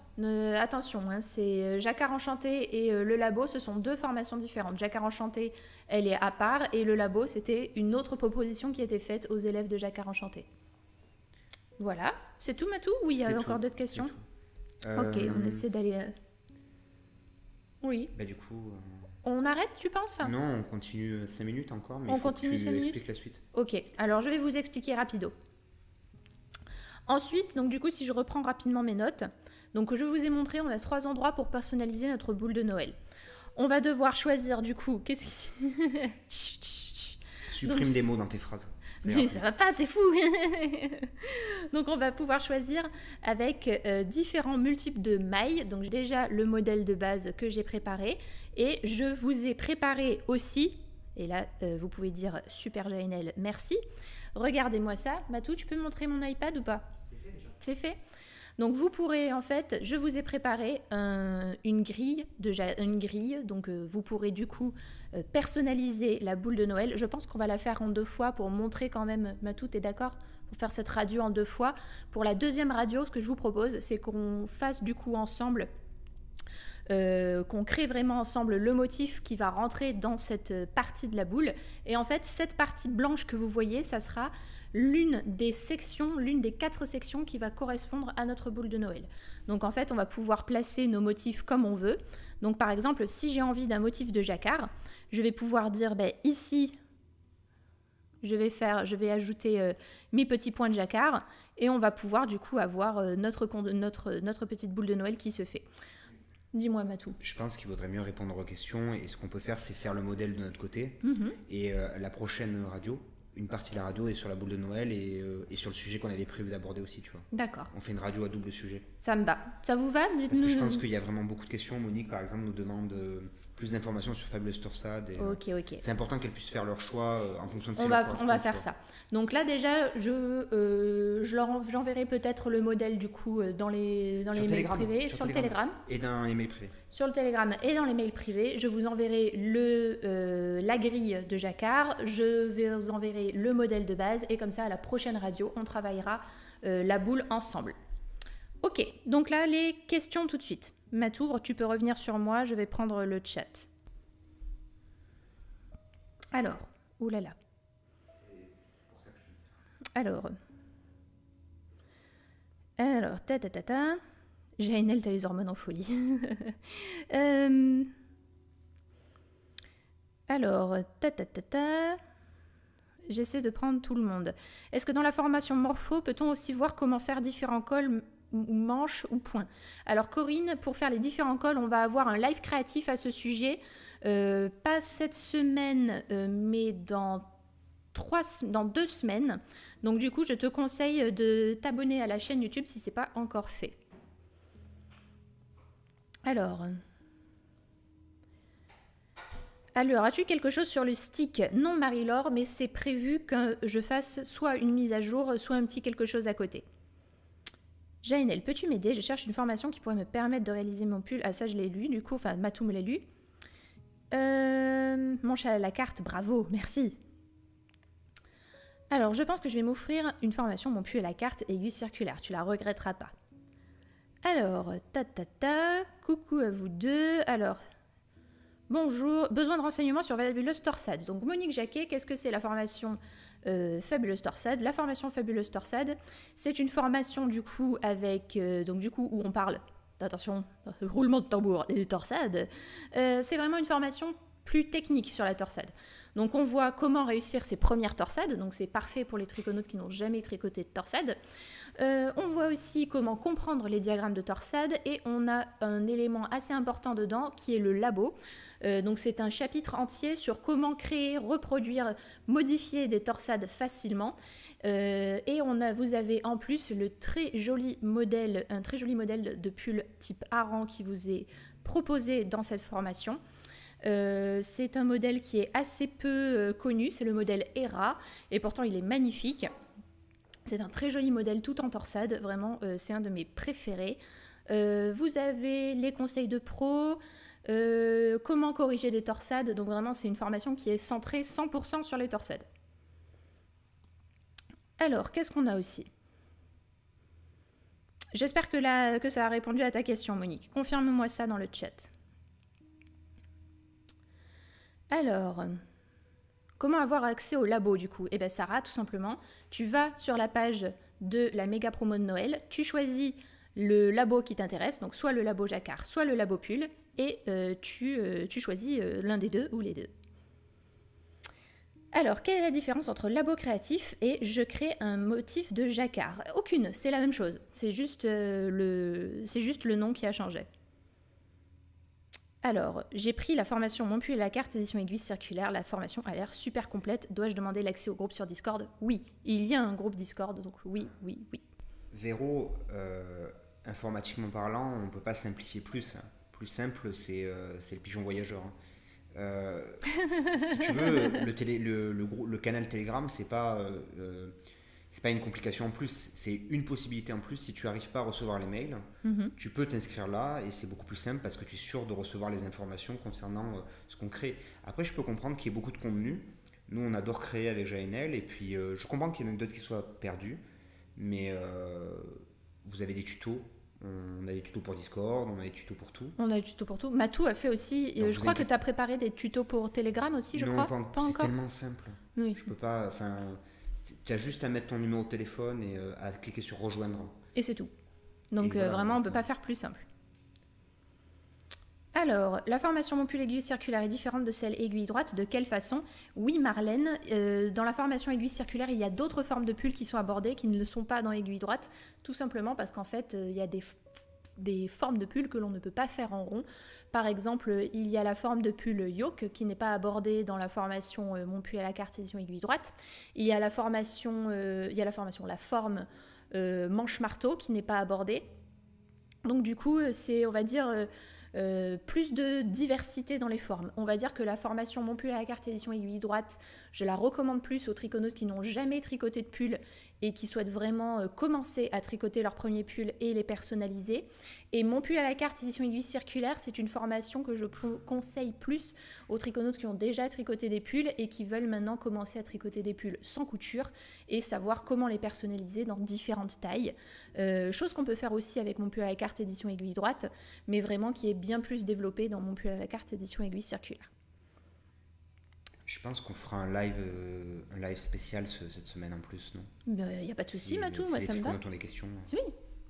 attention, hein, c'est euh, Jacquard Enchanté et euh, le labo, ce sont deux formations différentes. Jacquard Enchanté, elle est à part, et le labo, c'était une autre proposition qui était faite aux élèves de Jacquard Enchanté. Voilà, c'est tout Matou Oui, il y a encore d'autres questions Ok, on essaie d'aller... Oui. Bah du coup... On arrête, tu penses Non, on continue 5 euh, minutes encore, mais on faut continue que tu expliques la suite. Ok, alors je vais vous expliquer rapido. Ensuite, donc du coup, si je reprends rapidement mes notes, donc je vous ai montré, on a trois endroits pour personnaliser notre boule de Noël. On va devoir choisir du coup, qu'est-ce qui... Supprime des mots dans tes phrases. Mais ça va pas, t'es fou Donc on va pouvoir choisir avec euh, différents multiples de mailles. Donc j'ai déjà le modèle de base que j'ai préparé et je vous ai préparé aussi, et là euh, vous pouvez dire super Jainel, merci. Regardez-moi ça. Matou, tu peux montrer mon iPad ou pas C'est fait donc vous pourrez en fait, je vous ai préparé une grille, de, une grille, donc euh, vous pourrez du coup euh, personnaliser la boule de Noël. Je pense qu'on va la faire en deux fois pour montrer quand même, Matou, est d'accord pour faire cette radio en deux fois. Pour la deuxième radio, ce que je vous propose, c'est qu'on fasse du coup ensemble euh, qu'on crée vraiment ensemble le motif qui va rentrer dans cette partie de la boule. Et en fait, cette partie blanche que vous voyez, ça sera l'une des sections, l'une des quatre sections qui va correspondre à notre boule de Noël. Donc en fait, on va pouvoir placer nos motifs comme on veut. Donc par exemple, si j'ai envie d'un motif de jacquard, je vais pouvoir dire ben, ici, je vais faire, je vais ajouter euh, mes petits points de jacquard et on va pouvoir du coup avoir euh, notre, petite boule de Noël qui se fait. Dis-moi, Matou. Je pense qu'il vaudrait mieux répondre aux questions et ce qu'on peut faire, c'est faire le modèle de notre côté. Mhm. Et euh, la prochaine radio, une partie de la radio est sur la boule de Noël euh, et, sur le sujet qu'on avait prévu d'aborder aussi, tu vois. D'accord. On fait une radio à double sujet. Ça me va. Ça vous va Dites-nous. Je pense qu'il y a vraiment beaucoup de questions. Monique, par exemple, nous demande euh, plus d'informations sur Fabulous Torsade. Euh, c'est important qu'elles puissent faire leur choix euh, en fonction de ses On va, on va faire ça. Donc là, déjà, je, euh, je j'enverrai peut-être le modèle du coup dans les, dans mails privés, sur, le Telegram. Et dans les mails privés. Sur le Telegram et dans les mails privés. Je vous enverrai le, la grille de Jacquard, je vous enverrai le modèle de base et comme ça, à la prochaine radio, on travaillera la boule ensemble. Ok, donc là, les questions tout de suite. Matour, tu peux revenir sur moi, je vais prendre le chat. Alors, oulala. Alors. Alors, ta ta ta ta. aile, t'as les hormones en folie. Euh, alors, ta ta ta ta. J'essaie de prendre tout le monde. Est-ce que dans la formation morpho, peut-on aussi voir comment faire différents cols ou, manche ou point. Alors Corinne, pour faire les différents cols, on va avoir un live créatif à ce sujet, euh, pas cette semaine, euh, mais dans dans deux semaines. Donc du coup, je te conseille de t'abonner à la chaîne YouTube si c'est pas encore fait. Alors. Alors, as-tu quelque chose sur le stick Non, Marie-Laure, mais c'est prévu que je fasse soit une mise à jour, soit un petit quelque chose à côté. Jainel, peux-tu m'aider Je cherche une formation qui pourrait me permettre de réaliser mon pull. Ah, ça, je l'ai lu, du coup. Enfin, Matou me l'a lu. Euh, chat à la carte, bravo, merci. Alors, je pense que je vais m'offrir une formation, mon pull à la carte, aiguille circulaire. Tu la regretteras pas. Alors, ta ta ta, coucou à vous deux. Alors, bonjour. Besoin de renseignements sur Valbulus torsades. Donc, Monique Jacquet, qu'est-ce que c'est la formation euh, torsade. La formation Fabuleuse Torsade, c'est une formation du coup avec euh, donc du coup où on parle attention roulement de tambour et torsade. Euh, c'est vraiment une formation plus technique sur la torsade. Donc on voit comment réussir ses premières torsades, donc c'est parfait pour les triconautes qui n'ont jamais tricoté de torsade. Euh, on voit aussi comment comprendre les diagrammes de torsade et on a un élément assez important dedans qui est le labo. Euh, donc c'est un chapitre entier sur comment créer, reproduire, modifier des torsades facilement. Euh, et on vous avez en plus le très joli modèle, un très joli modèle de pull type Aran qui vous est proposé dans cette formation. Euh, c'est un modèle qui est assez peu euh, connu, c'est le modèle ERA, et pourtant il est magnifique. C'est un très joli modèle tout en torsade, vraiment euh, c'est un de mes préférés. vous avez les conseils de pro, comment corriger des torsades, donc vraiment c'est une formation qui est centrée 100% sur les torsades. Alors, qu'est-ce qu'on a aussi J'espère que, que ça a répondu à ta question, Monique. Confirme-moi ça dans le chat. Alors, euh, comment avoir accès au labo du coup Eh bien Sarah, tout simplement, tu vas sur la page de la méga promo de Noël, tu choisis le labo qui t'intéresse, donc soit le labo Jacquard, soit le labo Pull, et euh, euh, tu, choisis l'un des deux ou les deux. Alors, quelle est la différence entre labo créatif et je crée un motif de Jacquard Aucune, c'est la même chose, c'est juste, juste le nom qui a changé. Alors, j'ai pris la formation Mon puits et la carte, édition aiguille circulaire. La formation a l'air super complète. Dois-je demander l'accès au groupe sur Discord Oui. Il y a un groupe Discord, donc oui, oui, oui. Véro, euh, informatiquement parlant, on ne peut pas simplifier plus. Plus simple, c'est euh, le pigeon voyageur. Hein. Euh, si tu veux, le, le, le, canal Telegram, c'est pas c'est pas une complication en plus, c'est une possibilité en plus. Si tu n'arrives pas à recevoir les mails, mhm. tu peux t'inscrire là et c'est beaucoup plus simple parce que tu es sûr de recevoir les informations concernant euh, ce qu'on crée. Après, je peux comprendre qu'il y ait beaucoup de contenu. Nous, on adore créer avec JNL et puis euh, je comprends qu'il y en ait d'autres qui soient perdus, mais euh, vous avez des tutos. On a des tutos pour Discord, on a des tutos pour tout. On a des tutos pour tout. Matou a fait aussi. je crois que tu as préparé des tutos pour Telegram aussi, je crois. Pas, pas encore. C'est tellement simple. Oui. Je peux pas. Enfin tu as juste à mettre ton numéro de téléphone et euh, à cliquer sur rejoindre. Et c'est tout. Donc euh, vraiment, on ne peut pas faire plus simple. Alors, la formation mon pull aiguille circulaire est différente de celle aiguille droite. De quelle façon Oui, Marlène, euh, dans la formation aiguille circulaire, il y a d'autres formes de pulls qui sont abordées, qui ne le sont pas dans aiguille droite, tout simplement parce qu'en fait, il y a des des formes de pull que l'on ne peut pas faire en rond par exemple, il y a la forme de pull yoke qui n'est pas abordée dans la formation euh, Mon pull à la édition aiguille droite. Il y a la formation, euh, il y a la formation, la forme euh, manche marteau qui n'est pas abordée. Donc du coup, c'est, on va dire. plus de diversité dans les formes. On va dire que la formation Mon pull à la carte édition aiguille droite, je la recommande plus aux triconautes qui n'ont jamais tricoté de pull et qui souhaitent vraiment euh, commencer à tricoter leur premier pull et les personnaliser. Et mon pull à la carte édition aiguille circulaire, c'est une formation que je conseille plus aux triconautes qui ont déjà tricoté des pulls et qui veulent maintenant commencer à tricoter des pulls sans couture et savoir comment les personnaliser dans différentes tailles. Euh, chose qu'on peut faire aussi avec mon pull à la carte édition aiguille droite, mais vraiment qui est bien plus développée dans mon pull à la carte édition aiguille circulaire. Je pense qu'on fera un live, euh, un live spécial cette semaine en plus, non Il n'y bah, a pas de souci, Matou, moi ça me va. on des questions. Hein. Oui.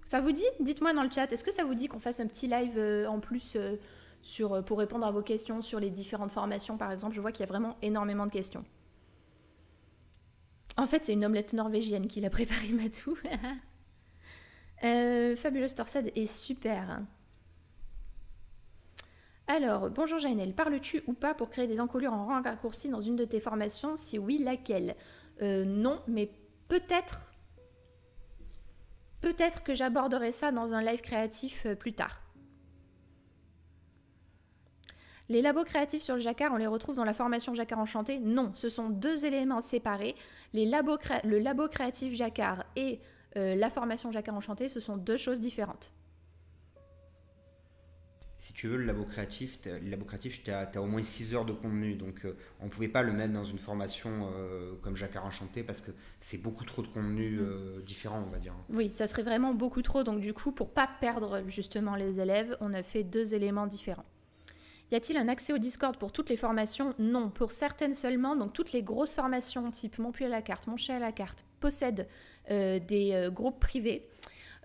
Ça vous dit Dites-moi dans le chat, est-ce que ça vous dit qu'on fasse un petit live euh, en plus euh, sur, pour répondre à vos questions sur les différentes formations par exemple Je vois qu'il y a vraiment énormément de questions. En fait, c'est une omelette norvégienne qu'il a préparée, Matou. Fabulous Torsade est super. Hein. Alors, bonjour Janelle, parles-tu ou pas pour créer des encolures en rang raccourci dans une de tes formations Si oui, laquelle euh, Non, mais peut-être. Peut-être que j'aborderai ça dans un live créatif euh, plus tard. Les labos créatifs sur le jacquard, on les retrouve dans la formation Jacquard Enchanté Non, ce sont deux éléments séparés. Les le labo créatif jacquard et euh, la formation Jacquard Enchanté, ce sont deux choses différentes si tu veux, le labo créatif, le labo créatif, tu as, au moins 6 heures de contenu. Donc, euh, on ne pouvait pas le mettre dans une formation euh, comme Jacquard Enchanté parce que c'est beaucoup trop de contenu mm. euh, différent, on va dire. Oui, ça serait vraiment beaucoup trop. Donc, du coup, pour pas perdre justement les élèves, on a fait deux éléments différents. Y a-t-il un accès au Discord pour toutes les formations Non, pour certaines seulement. Donc, toutes les grosses formations type Mon Puy à la carte, Mon Chat à la carte possèdent des groupes privés.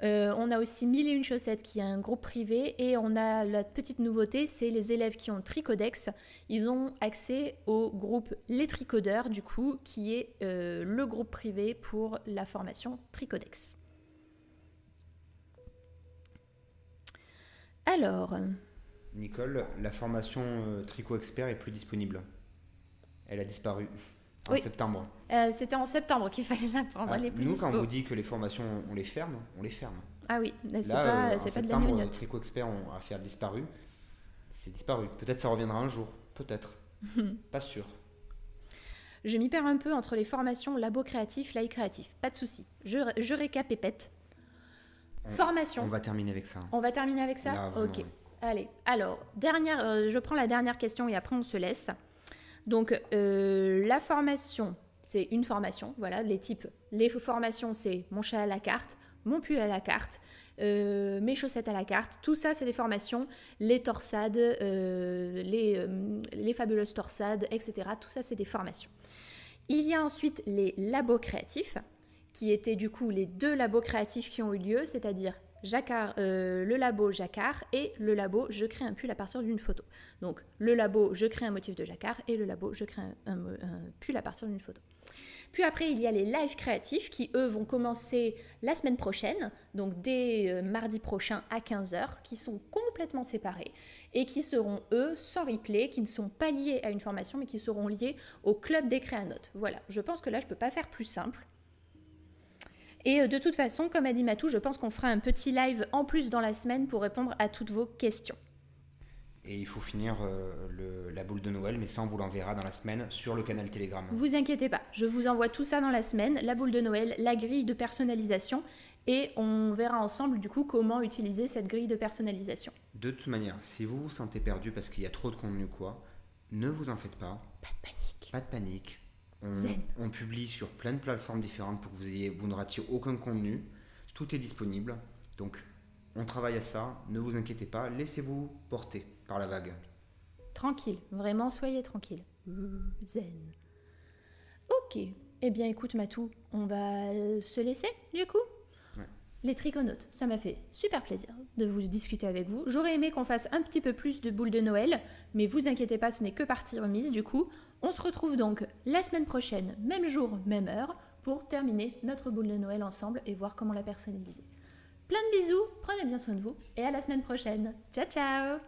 Euh, on a aussi Mille et une chaussettes qui est un groupe privé et on a la petite nouveauté, c'est les élèves qui ont Tricodex. Ils ont accès au groupe Les Tricodeurs du coup, qui est euh, le groupe privé pour la formation Tricodex. Alors. Nicole, la formation euh, TricoExpert Expert est plus disponible. Elle a disparu. En septembre. Euh, c'était en septembre qu'il fallait attendre ah, les plus nous, quand on vous dit que les formations, on les ferme, on les ferme. Ah oui, c'est pas, euh, pas de la Les experts ont a fait disparu. C'est disparu. Peut-être ça reviendra un jour. Peut-être. pas sûr. Je m'y perds un peu entre les formations labo créatif, Laïc créatif. Pas de souci. Je, je et On, Formation. On va terminer avec ça. On va terminer avec ça Ok. Allez, alors, dernière, euh, je prends la dernière question et après on se laisse. Donc euh, la formation, c'est une formation, voilà, les types. Les formations, c'est mon chat à la carte, mon pull à la carte, euh, mes chaussettes à la carte, tout ça c'est des formations, les torsades, euh, les, fabuleuses torsades, etc. Tout ça c'est des formations. Il y a ensuite les labos créatifs, qui étaient du coup les deux labos créatifs qui ont eu lieu, c'est-à-dire Jacquard, euh, le labo Jacquard et le labo je crée un pull à partir d'une photo. Donc le labo je crée un motif de Jacquard et le labo je crée un, pull à partir d'une photo. Puis après, il y a les lives créatifs qui, eux, vont commencer la semaine prochaine, donc dès euh, mardi prochain à 15h, qui sont complètement séparés et qui seront, eux, sans replay, qui ne sont pas liés à une formation, mais qui seront liés au club des créanotes. Voilà, je pense que là, je ne peux pas faire plus simple. Et euh, de toute façon, comme a dit Matou, je pense qu'on fera un petit live en plus dans la semaine pour répondre à toutes vos questions. Et il faut finir euh, la boule de Noël, mais ça on vous l'enverra dans la semaine sur le canal Telegram. Vous inquiétez pas, je vous envoie tout ça dans la semaine, la boule de Noël, la grille de personnalisation, et on verra ensemble du coup comment utiliser cette grille de personnalisation. De toute manière, si vous vous sentez perdu parce qu'il y a trop de contenu quoi, ne vous en faites pas. Pas de panique. Pas de panique. Euh, on, publie sur plein de plateformes différentes pour que vous, ayez, vous ne ratiez aucun contenu. Tout est disponible. Donc, on travaille à ça. Ne vous inquiétez pas. Laissez-vous porter par la vague. Tranquille. Vraiment, soyez tranquille. Zen. Ok. Eh bien, écoute, Matou, on va euh, se laisser, du coup les triconautes. Ça m'a fait super plaisir de vous discuter avec vous. J'aurais aimé qu'on fasse un petit peu plus de boules de Noël, mais vous inquiétez pas, ce n'est que partie remise du coup. On se retrouve donc la semaine prochaine, même jour, même heure, pour terminer notre boule de Noël ensemble et voir comment la personnaliser. Plein de bisous, prenez bien soin de vous et à la semaine prochaine. Ciao ciao